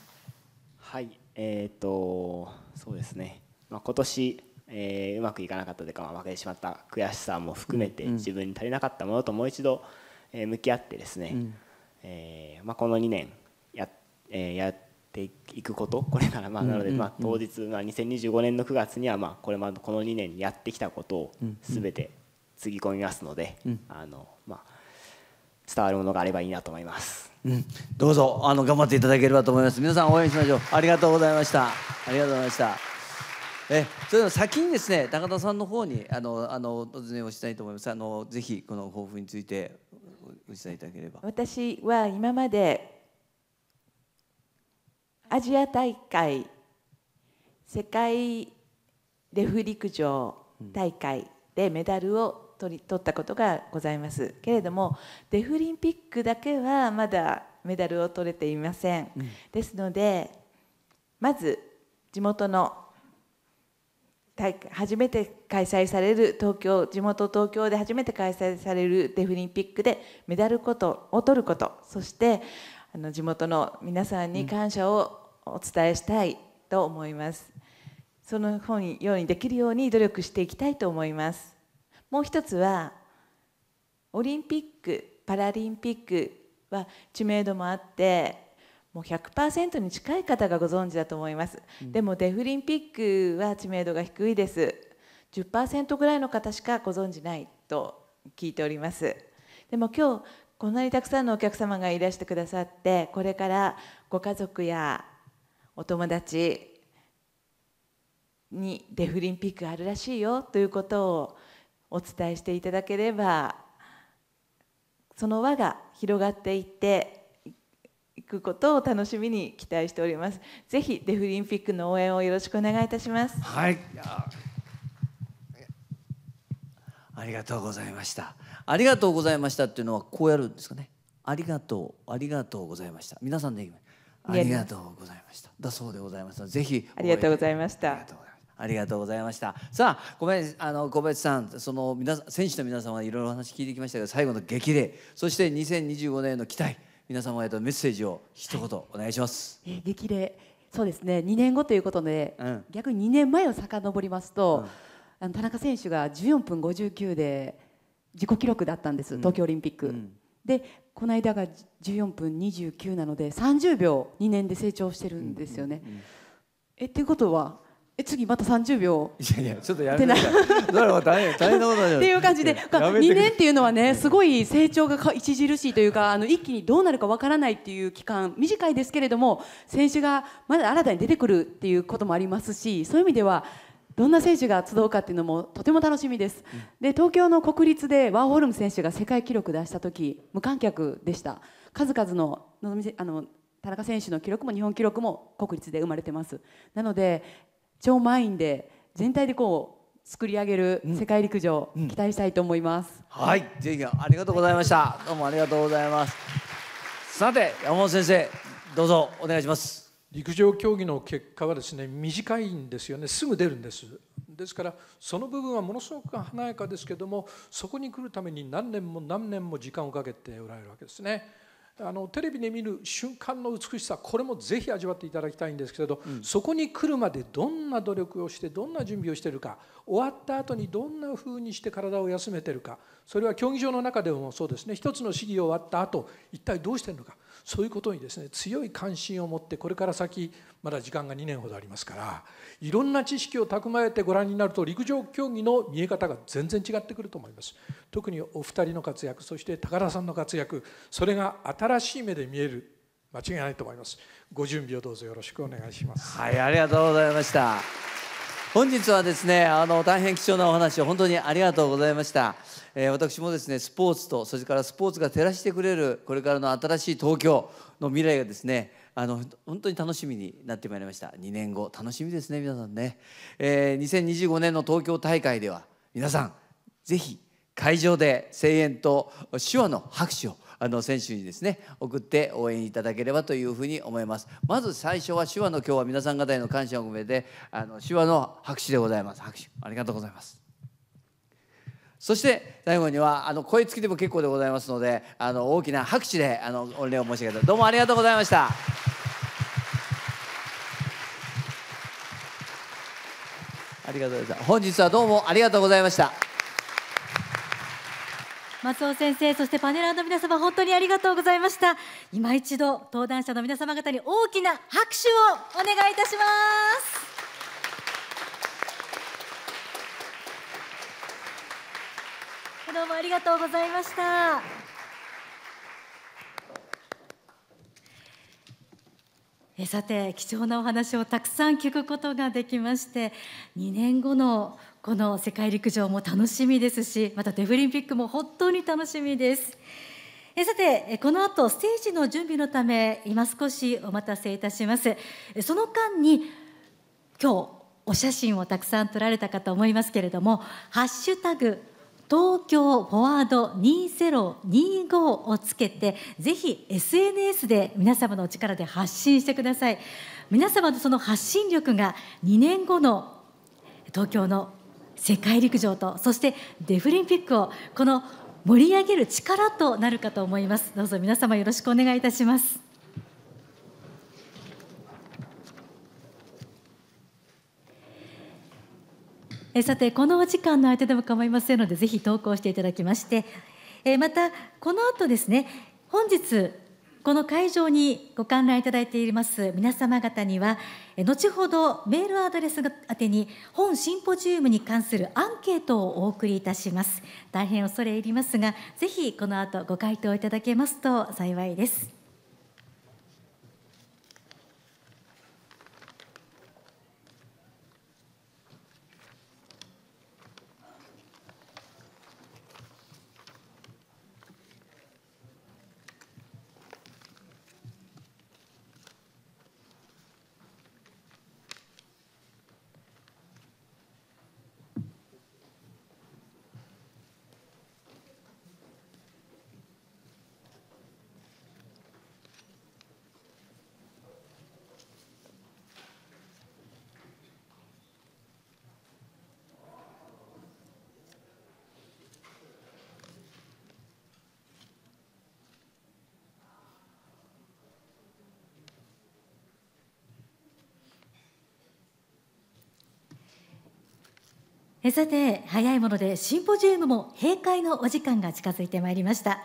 はいえっ、とそうですね、まあ、今年、えー、うまくいかなかったというか、まあ、負けてしまった悔しさも含めて、自分に足りなかったものともう一度、えー、向き合ってですね、うん、えまあ、この2年や,、えやっていくことこれからまあなのでまあ当日まあ2025年の9月にはまあこれまでこの2年やってきたことを全てつぎ込みますのであのまあ伝わるものがあればいいなと思います、うん、どうぞあの頑張っていただければと思います皆さん応援しましょうありがとうございましたありがとうございましたえそれでは先にですね高田さんの方にあのあのお尋ねをしたいと思いますあのぜひこの抱負についてお伝えいただければ私は今までアジア大会世界デフ陸上大会でメダルを取り取ったことがございますけれどもデフリンピックだけはまだメダルを取れていません、うん、ですのでまず地元の初めて開催される東京地元東京で初めて開催されるデフリンピックでメダルことを取ることそしてあの地元の皆さんに感謝をお伝えしたいと思いますその本ようにできるように努力していきたいと思いますもう一つはオリンピックパラリンピックは知名度もあってもう100%に近い方がご存知だと思います、うん、でもデフリンピックは知名度が低いです10%ぐらいの方しかご存知ないと聞いておりますでも今日こんなにたくさんのお客様がいらしてくださってこれからご家族やお友達にデフリンピックあるらしいよということをお伝えしていただければその輪が広がっていっていくことを楽しみに期待しておりますぜひデフリンピックの応援をよろしくお願いいたしますはいありがとうございましたありがとうございましたっていうのはこうやるんですかねありがとうありがとうございました皆さんできありがとうございました。だそうでございますぜひありがとうございました。ありがとうございました。さあ、ごめん、あの、小林さん、その、皆さん、選手の皆様いろいろ話聞いてきましたけど、最後の激励。そして、2025年の期待、皆様へとメッセージを一言お願いします。はい、え激励、そうですね、2年後ということで、うん、逆に2年前を遡りますと。うん、あの、田中選手が14分59で、自己記録だったんです、東京オリンピック。うんでこの間が14分29なので30秒2年で成長してるんですよね。えっていうことはえ次また30秒いやいやちょっとやめてなだから大変大変なことだよっていう感じで2年っていうのはねすごい成長が著しいというかあの一気にどうなるかわからないっていう期間短いですけれども選手がまだ新たに出てくるっていうこともありますしそういう意味ではどんな選手が集うかっていうのもとても楽しみです、うん、で東京の国立でワーホルム選手が世界記録出した時無観客でした数々のあの田中選手の記録も日本記録も国立で生まれてますなので超満員で全体でこう作り上げる世界陸上、うん、期待したいと思います、うん、はいぜひありがとうございました、はい、どうもありがとうございますさて山本先生どうぞお願いします陸上競技の結果はですね短いんですよねすぐ出るんですですからその部分はものすごく華やかですけどもそこに来るために何年も何年も時間をかけておられるわけですねあのテレビで見る瞬間の美しさこれもぜひ味わっていただきたいんですけれど、うん、そこに来るまでどんな努力をしてどんな準備をしているか終わった後にどんなふうにして体を休めているかそれは競技場の中でもそうですね一つの試技を終わった後一体どうしているのかそういうことにですね強い関心を持ってこれから先まだ時間が2年ほどありますからいろんな知識を蓄えてご覧になると陸上競技の見え方が全然違ってくると思います特にお二人の活躍そして高田さんの活躍それが新しい目で見える間違いないと思いますご準備をどうぞよろしくお願いしますはいありがとうございました本日はですねあの大変貴重なお話を本当にありがとうございました、えー、私もですねスポーツとそれからスポーツが照らしてくれるこれからの新しい東京の未来がですねあの本当に楽しみになってまいりました2年後楽しみですね皆さんね、えー、2025年の東京大会では皆さんぜひ会場で声援と手話の拍手をあの選手にですね送って応援いただければというふうに思いますまず最初は手話の今日は皆さん方への感謝を込めてあの手話の拍手でございます拍手ありがとうございますそして最後にはあの声付きでも結構でございますのであの大きな拍手であの御礼を申し上げてどうもありがとうございました。ありがとうございました。本日はどうもありがとうございました。松尾先生そしてパネラーの皆様本当にありがとうございました今一度登壇者の皆様方に大きな拍手をお願いいたしますどうもありがとうございましたえさて貴重なお話をたくさん聞くことができまして2年後のこの世界陸上も楽しみですしまたデフリンピックも本当に楽しみですえさてこの後ステージの準備のため今少しお待たせいたしますその間に今日お写真をたくさん撮られたかと思いますけれども「ハッシュタグ東京フォワード2025をつけてぜひ SNS で皆様の力で発信してください皆様のその発信力が2年後の東京の世界陸上とそしてデフリンピックをこの盛り上げる力となるかと思いますどうぞ皆様よろしくお願いいたしますえさてこのお時間の相手でも構いませんのでぜひ投稿していただきましてえまたこの後ですね本日この会場にご観覧いただいています皆様方には後ほどメールアドレス宛てに本シンポジウムに関するアンケートをお送りいたします大変恐れ入りますがぜひこの後ご回答いただけますと幸いですさて早いものでシンポジウムも閉会のお時間が近づいてまいりました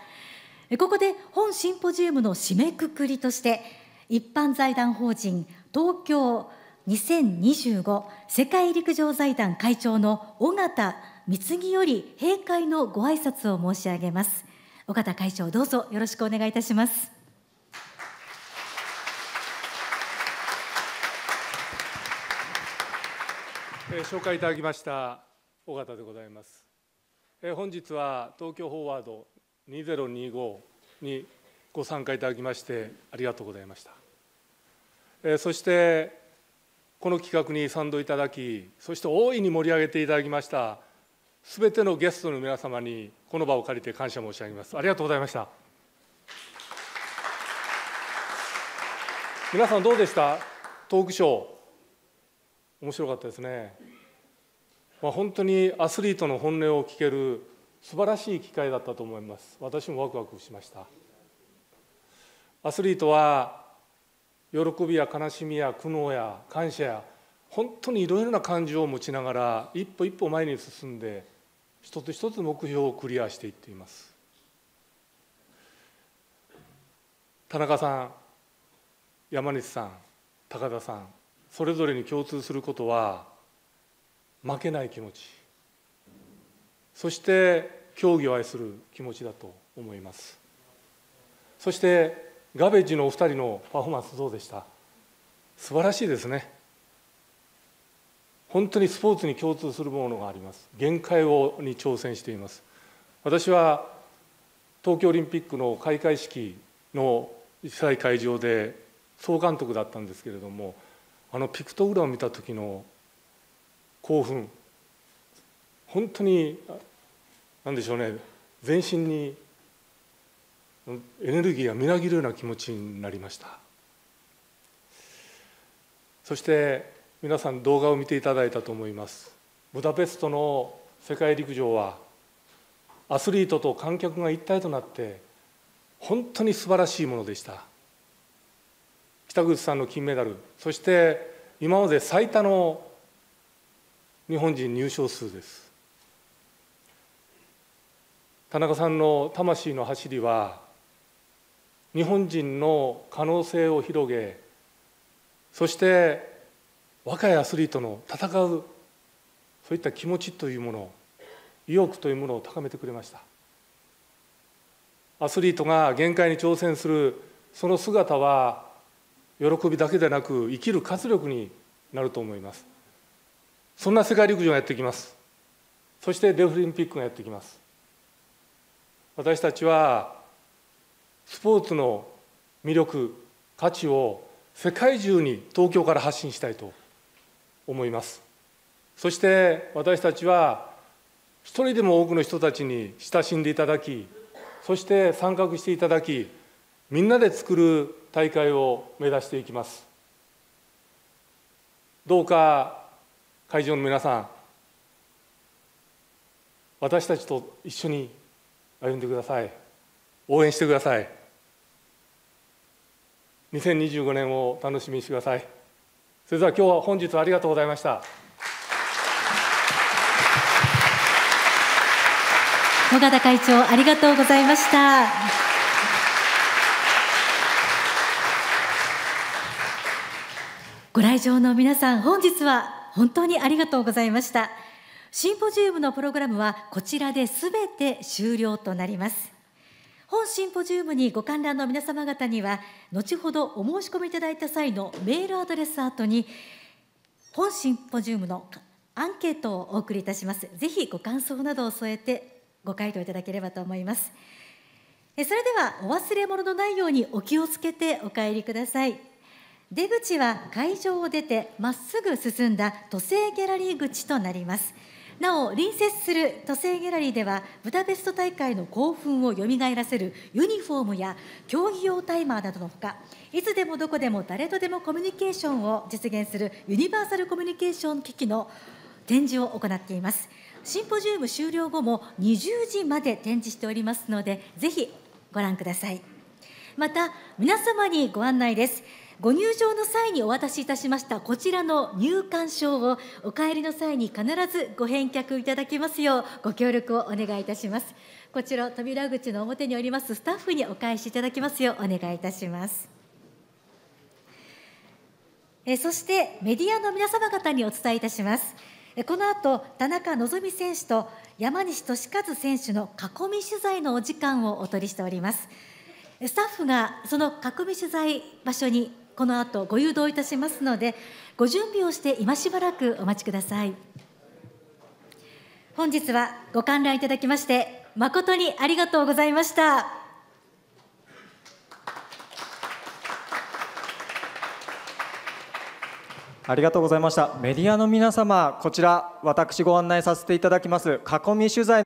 ここで本シンポジウムの締めくくりとして一般財団法人東京2025世界陸上財団会長の尾形貢より閉会のご挨拶を申し上げます尾形会長どうぞよろしくお願いいたします紹介いただきました尾形でございます。え本日は東京フォワード2025にご参加いただきましてありがとうございました。えそしてこの企画に賛同いただき、そして大いに盛り上げていただきましたすべてのゲストの皆様にこの場を借りて感謝申し上げます。ありがとうございました。皆さんどうでしたトークショー面白かったですね。まあ、本当にアスリートの本音を聞ける素晴らしい機会だったと思います私もワクワクしましたアスリートは喜びや悲しみや苦悩や感謝や本当にいろいろな感情を持ちながら一歩一歩前に進んで一つ一つ目標をクリアしていっています田中さん山西さん高田さんそれぞれに共通することは負けない気持ちそして競技を愛する気持ちだと思いますそしてガベージのお二人のパフォーマンスどうでした素晴らしいですね本当にスポーツに共通するものがあります限界をに挑戦しています私は東京オリンピックの開会式の実際会場で総監督だったんですけれどもあのピクトグラムを見た時の興奮本当に何でしょうね全身にエネルギーがみなぎるような気持ちになりましたそして皆さん動画を見ていただいたと思いますブダペストの世界陸上はアスリートと観客が一体となって本当に素晴らしいものでした北口さんの金メダルそして今まで最多の日本人入賞数です田中さんの魂の走りは日本人の可能性を広げそして若いアスリートの戦うそういった気持ちというもの意欲というものを高めてくれましたアスリートが限界に挑戦するその姿は喜びだけでなく生きる活力になると思いますそんな世界陸上がやってきますそしてデフリンピックがやってきます私たちはスポーツの魅力価値を世界中に東京から発信したいと思いますそして私たちは一人でも多くの人たちに親しんでいただきそして参画していただきみんなで作る大会を目指していきますどうか会場の皆さん私たちと一緒に歩んでください応援してください2025年を楽しみにしてくださいそれでは今日は本日はありがとうございました野方会長ありがとうございましたご来場の皆さん本日は本当にありがとうございましたシンポジウムのプログラムはこちらで全て終了となります本シンポジウムにご観覧の皆様方には後ほどお申し込みいただいた際のメールアドレス後に本シンポジウムのアンケートをお送りいたしますぜひご感想などを添えてご回答いただければと思いますそれではお忘れ物のないようにお気をつけてお帰りください出口は会場を出てまっすぐ進んだ都政ギャラリー口となります。なお隣接する都政ギャラリーではブダペスト大会の興奮をよみがえらせるユニフォームや競技用タイマーなどのほかいつでもどこでも誰とでもコミュニケーションを実現するユニバーサルコミュニケーション機器の展示を行っていますシンポジウム終了後も20時まで展示しておりますのでぜひご覧くださいまた皆様にご案内ですご入場の際にお渡しいたしましたこちらの入館証をお帰りの際に必ずご返却いただきますようご協力をお願いいたしますこちら扉口の表におりますスタッフにお返しいただきますようお願いいたしますえそしてメディアの皆様方にお伝えいたしますこの後田中希実選手と山西利和選手の囲み取材のお時間をお取りしておりますスタッフがその囲み取材場所にこの後ご誘導いたしますのでご準備をして今しばらくお待ちください本日はご観覧いただきまして誠にありがとうございましたありがとうございましたメディアの皆様こちら私ご案内させていただきます囲み取材